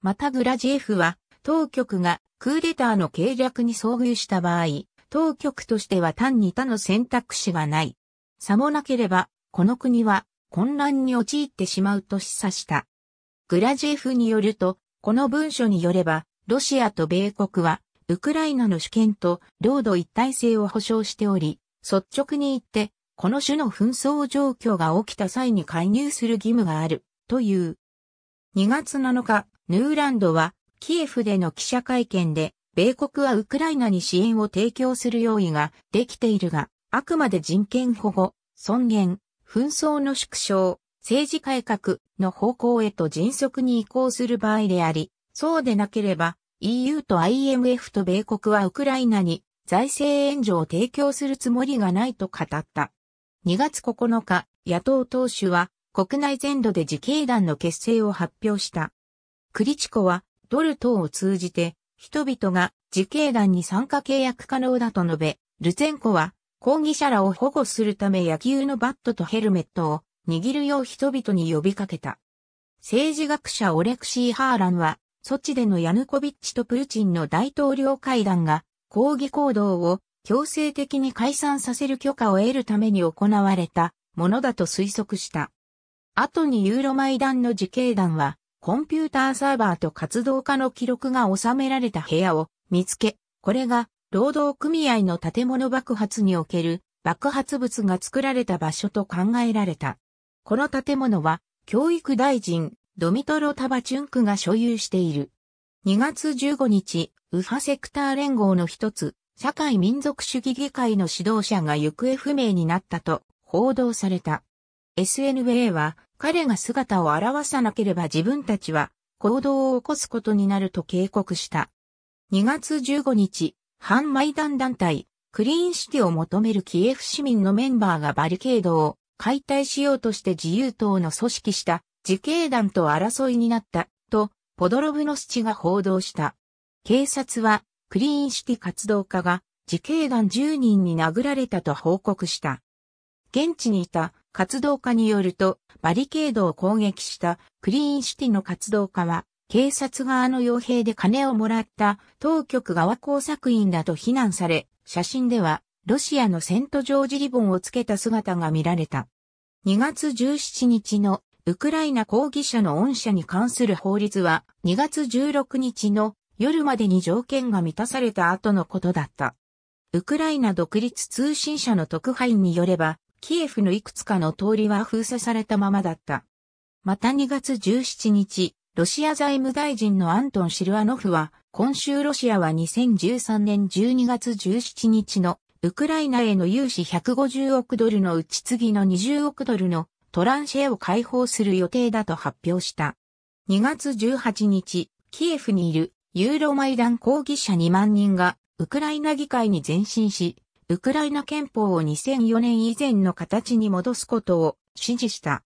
A: またグラジエフは、当局がクーデターの計略に遭遇した場合、当局としては単に他の選択肢はない。さもなければ、この国は混乱に陥ってしまうと示唆した。グラジエフによると、この文書によれば、ロシアと米国は、ウクライナの主権と領土一体性を保障しており、率直に言って、この種の紛争状況が起きた際に介入する義務がある、という。2月7日、ヌーランドは、キエフでの記者会見で、米国はウクライナに支援を提供する用意ができているが、あくまで人権保護、尊厳、紛争の縮小、政治改革の方向へと迅速に移行する場合であり、そうでなければ EU と IMF と米国はウクライナに財政援助を提供するつもりがないと語った。2月9日、野党党首は国内全土で自警団の結成を発表した。クリチコはドル等を通じて人々が自警団に参加契約可能だと述べ、ルツェンコは抗議者らを保護するため野球のバットとヘルメットを握るよう人々に呼びかけた。政治学者オレクシー・ハーランは、ソチでのヤヌコビッチとプーチンの大統領会談が抗議行動を強制的に解散させる許可を得るために行われたものだと推測した。後にユーロマイダンの自警団はコンピューターサーバーと活動家の記録が収められた部屋を見つけ、これが労働組合の建物爆発における爆発物が作られた場所と考えられた。この建物は教育大臣ドミトロ・タバチュンクが所有している。2月15日、右派セクター連合の一つ、社会民族主義議会の指導者が行方不明になったと報道された。SNA は彼が姿を現さなければ自分たちは行動を起こすことになると警告した。2月15日、反マイダン団体、クリーンシティを求めるキエフ市民のメンバーがバリケードを解体しようとして自由党の組織した自警団と争いになったとポドロブノスチが報道した。警察はクリーンシティ活動家が自警団10人に殴られたと報告した。現地にいた活動家によるとバリケードを攻撃したクリーンシティの活動家は、警察側の傭兵で金をもらった当局側工作員だと非難され、写真ではロシアのセントジョージリボンをつけた姿が見られた。2月17日のウクライナ抗議者の恩赦に関する法律は2月16日の夜までに条件が満たされた後のことだった。ウクライナ独立通信社の特派員によれば、キエフのいくつかの通りは封鎖されたままだった。また2月17日、ロシア財務大臣のアントン・シルアノフは、今週ロシアは2013年12月17日のウクライナへの融資150億ドルの打ち次の20億ドルのトランシェを解放する予定だと発表した。2月18日、キエフにいるユーロマイダン抗議者2万人がウクライナ議会に前進し、ウクライナ憲法を2004年以前の形に戻すことを指示した。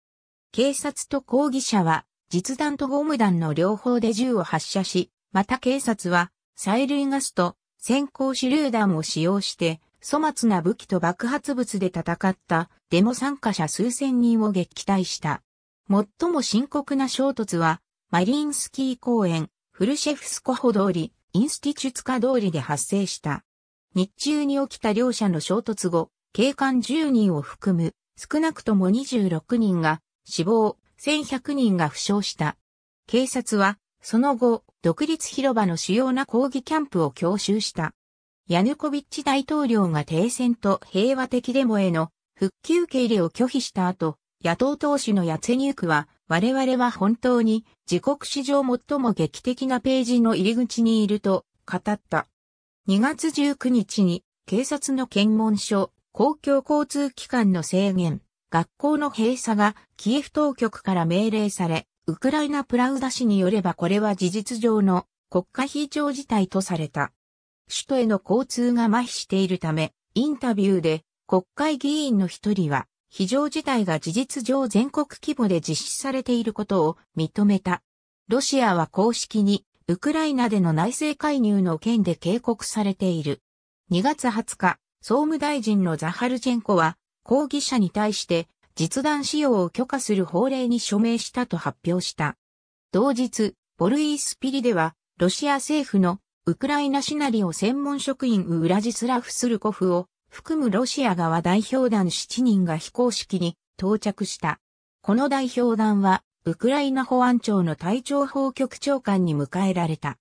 A: 警察と抗議者は実弾とゴム弾の両方で銃を発射し、また警察は催涙ガスと先行手榴弾を使用して粗末な武器と爆発物で戦ったデモ参加者数千人を撃退した。最も深刻な衝突はマリンスキー公園、フルシェフスコホ通り、インスティチュツカ通りで発生した。日中に起きた両者の衝突後、警官10人を含む少なくとも26人が死亡、1100人が負傷した。警察は、その後、独立広場の主要な抗議キャンプを強襲した。ヤヌコビッチ大統領が停戦と平和的デモへの復旧受け入れを拒否した後、野党党首のヤツェニュークは、我々は本当に自国史上最も劇的なページの入り口にいると語った。2月19日に警察の検問所、公共交通機関の制限、学校の閉鎖がキエフ当局から命令され、ウクライナプラウダ氏によればこれは事実上の国家非常事態とされた。首都への交通が麻痺しているため、インタビューで国会議員の一人は、非常事態が事実上全国規模で実施されていることを認めた。ロシアは公式にウクライナでの内政介入の件で警告されている。2月20日、総務大臣のザハルチェンコは、抗議者に対して実弾使用を許可する法令に署名したと発表した。同日、ボルイースピリでは、ロシア政府のウクライナシナリオ専門職員ウラジスラフ・スルコフを含むロシア側代表団7人が非公式に到着した。この代表団はウクライナ保安庁の隊長法局長官に迎えられた。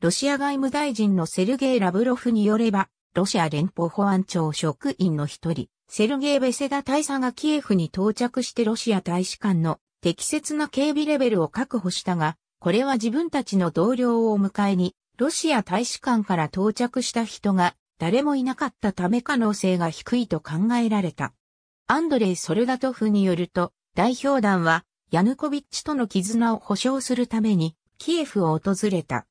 A: ロシア外務大臣のセルゲイ・ラブロフによれば、ロシア連邦保安庁職員の一人、セルゲイ・ベセダ大佐がキエフに到着してロシア大使館の適切な警備レベルを確保したが、これは自分たちの同僚を迎えに、ロシア大使館から到着した人が誰もいなかったため可能性が低いと考えられた。アンドレイ・ソルダトフによると、代表団はヤヌコビッチとの絆を保証するために、キエフを訪れた。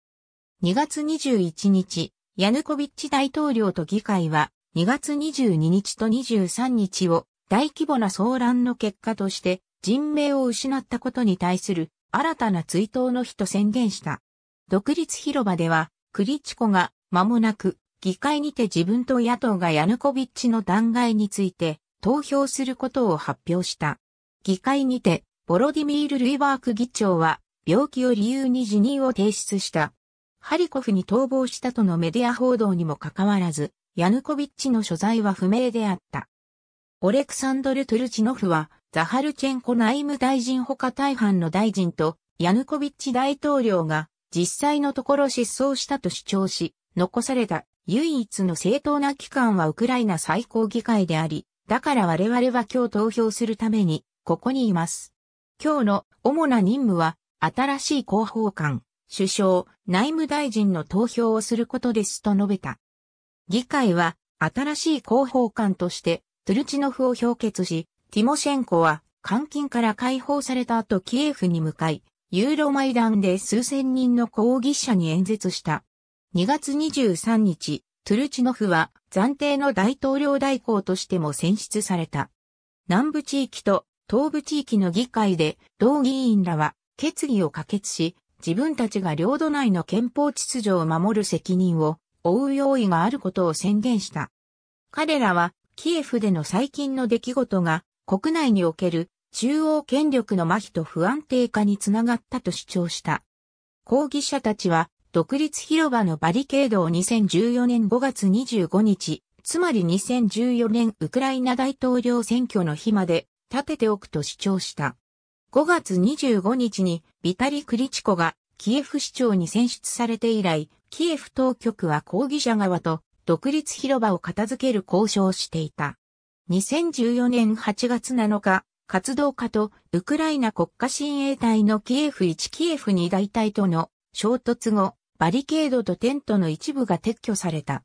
A: 2月21日、ヤヌコビッチ大統領と議会は、2月22日と23日を大規模な騒乱の結果として、人命を失ったことに対する新たな追悼の日と宣言した。独立広場では、クリチコが間もなく議会にて自分と野党がヤヌコビッチの弾劾について投票することを発表した。議会にてボロディミール・ルイバーク議長は、病気を理由に辞任を提出した。ハリコフに逃亡したとのメディア報道にもかかわらず、ヤヌコビッチの所在は不明であった。オレクサンドル・トゥルチノフは、ザハルチェンコ内務大臣ほか大半の大臣と、ヤヌコビッチ大統領が、実際のところ失踪したと主張し、残された唯一の正当な機関はウクライナ最高議会であり、だから我々は今日投票するために、ここにいます。今日の主な任務は、新しい広報官、首相、内務大臣の投票をすることですと述べた。議会は、新しい広報官として、トゥルチノフを評決し、ティモシェンコは、監禁から解放された後キエフに向かい、ユーロマイダンで数千人の抗議者に演説した。2月23日、トゥルチノフは暫定の大統領代行としても選出された。南部地域と東部地域の議会で、同議員らは決議を可決し、自分たちが領土内の憲法秩序を守る責任を負う用意があることを宣言した。彼らは、キエフでの最近の出来事が国内における中央権力の麻痺と不安定化につながったと主張した。抗議者たちは独立広場のバリケードを2014年5月25日、つまり2014年ウクライナ大統領選挙の日まで立てておくと主張した。5月25日にビタリ・クリチコがキエフ市長に選出されて以来、キエフ当局は抗議者側と独立広場を片付ける交渉をしていた。2014年8月7日、活動家とウクライナ国家親衛隊のキエフ1キエフ2大隊との衝突後、バリケードとテントの一部が撤去された。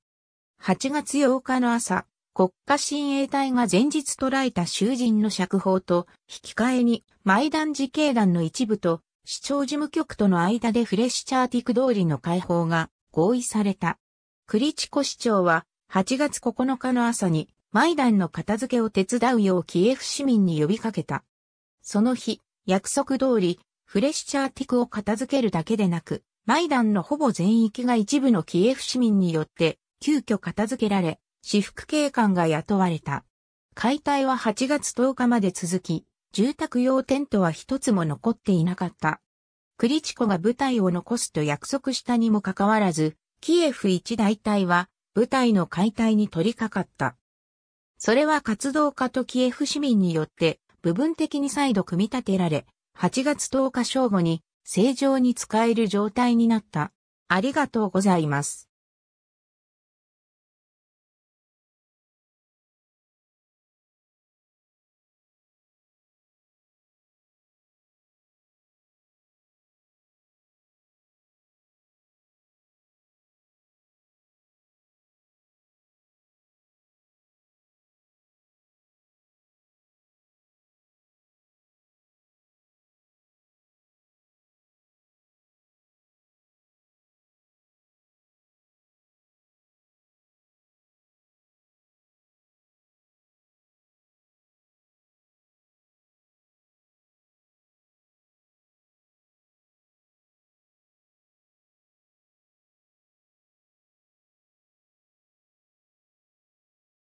A: 8月8日の朝、国家親衛隊が前日捕らえた囚人の釈放と引き換えに、マイダン自警団の一部と、市長事務局との間でフレッシュチャーティク通りの解放が合意された。クリチコ市長は、8月9日の朝に、マイダンの片付けを手伝うようキエフ市民に呼びかけた。その日、約束通り、フレッシュチャーティクを片付けるだけでなく、マイダンのほぼ全域が一部のキエフ市民によって、急遽片付けられ、私服警官が雇われた。解体は8月10日まで続き、住宅用テントは一つも残っていなかった。クリチコが部隊を残すと約束したにもかかわらず、キエフ一大隊は部隊の解体に取り掛かった。それは活動家とキエフ市民によって部分的に再度組み立てられ、8月10日正午に正常に使える状態になった。ありがとうございます。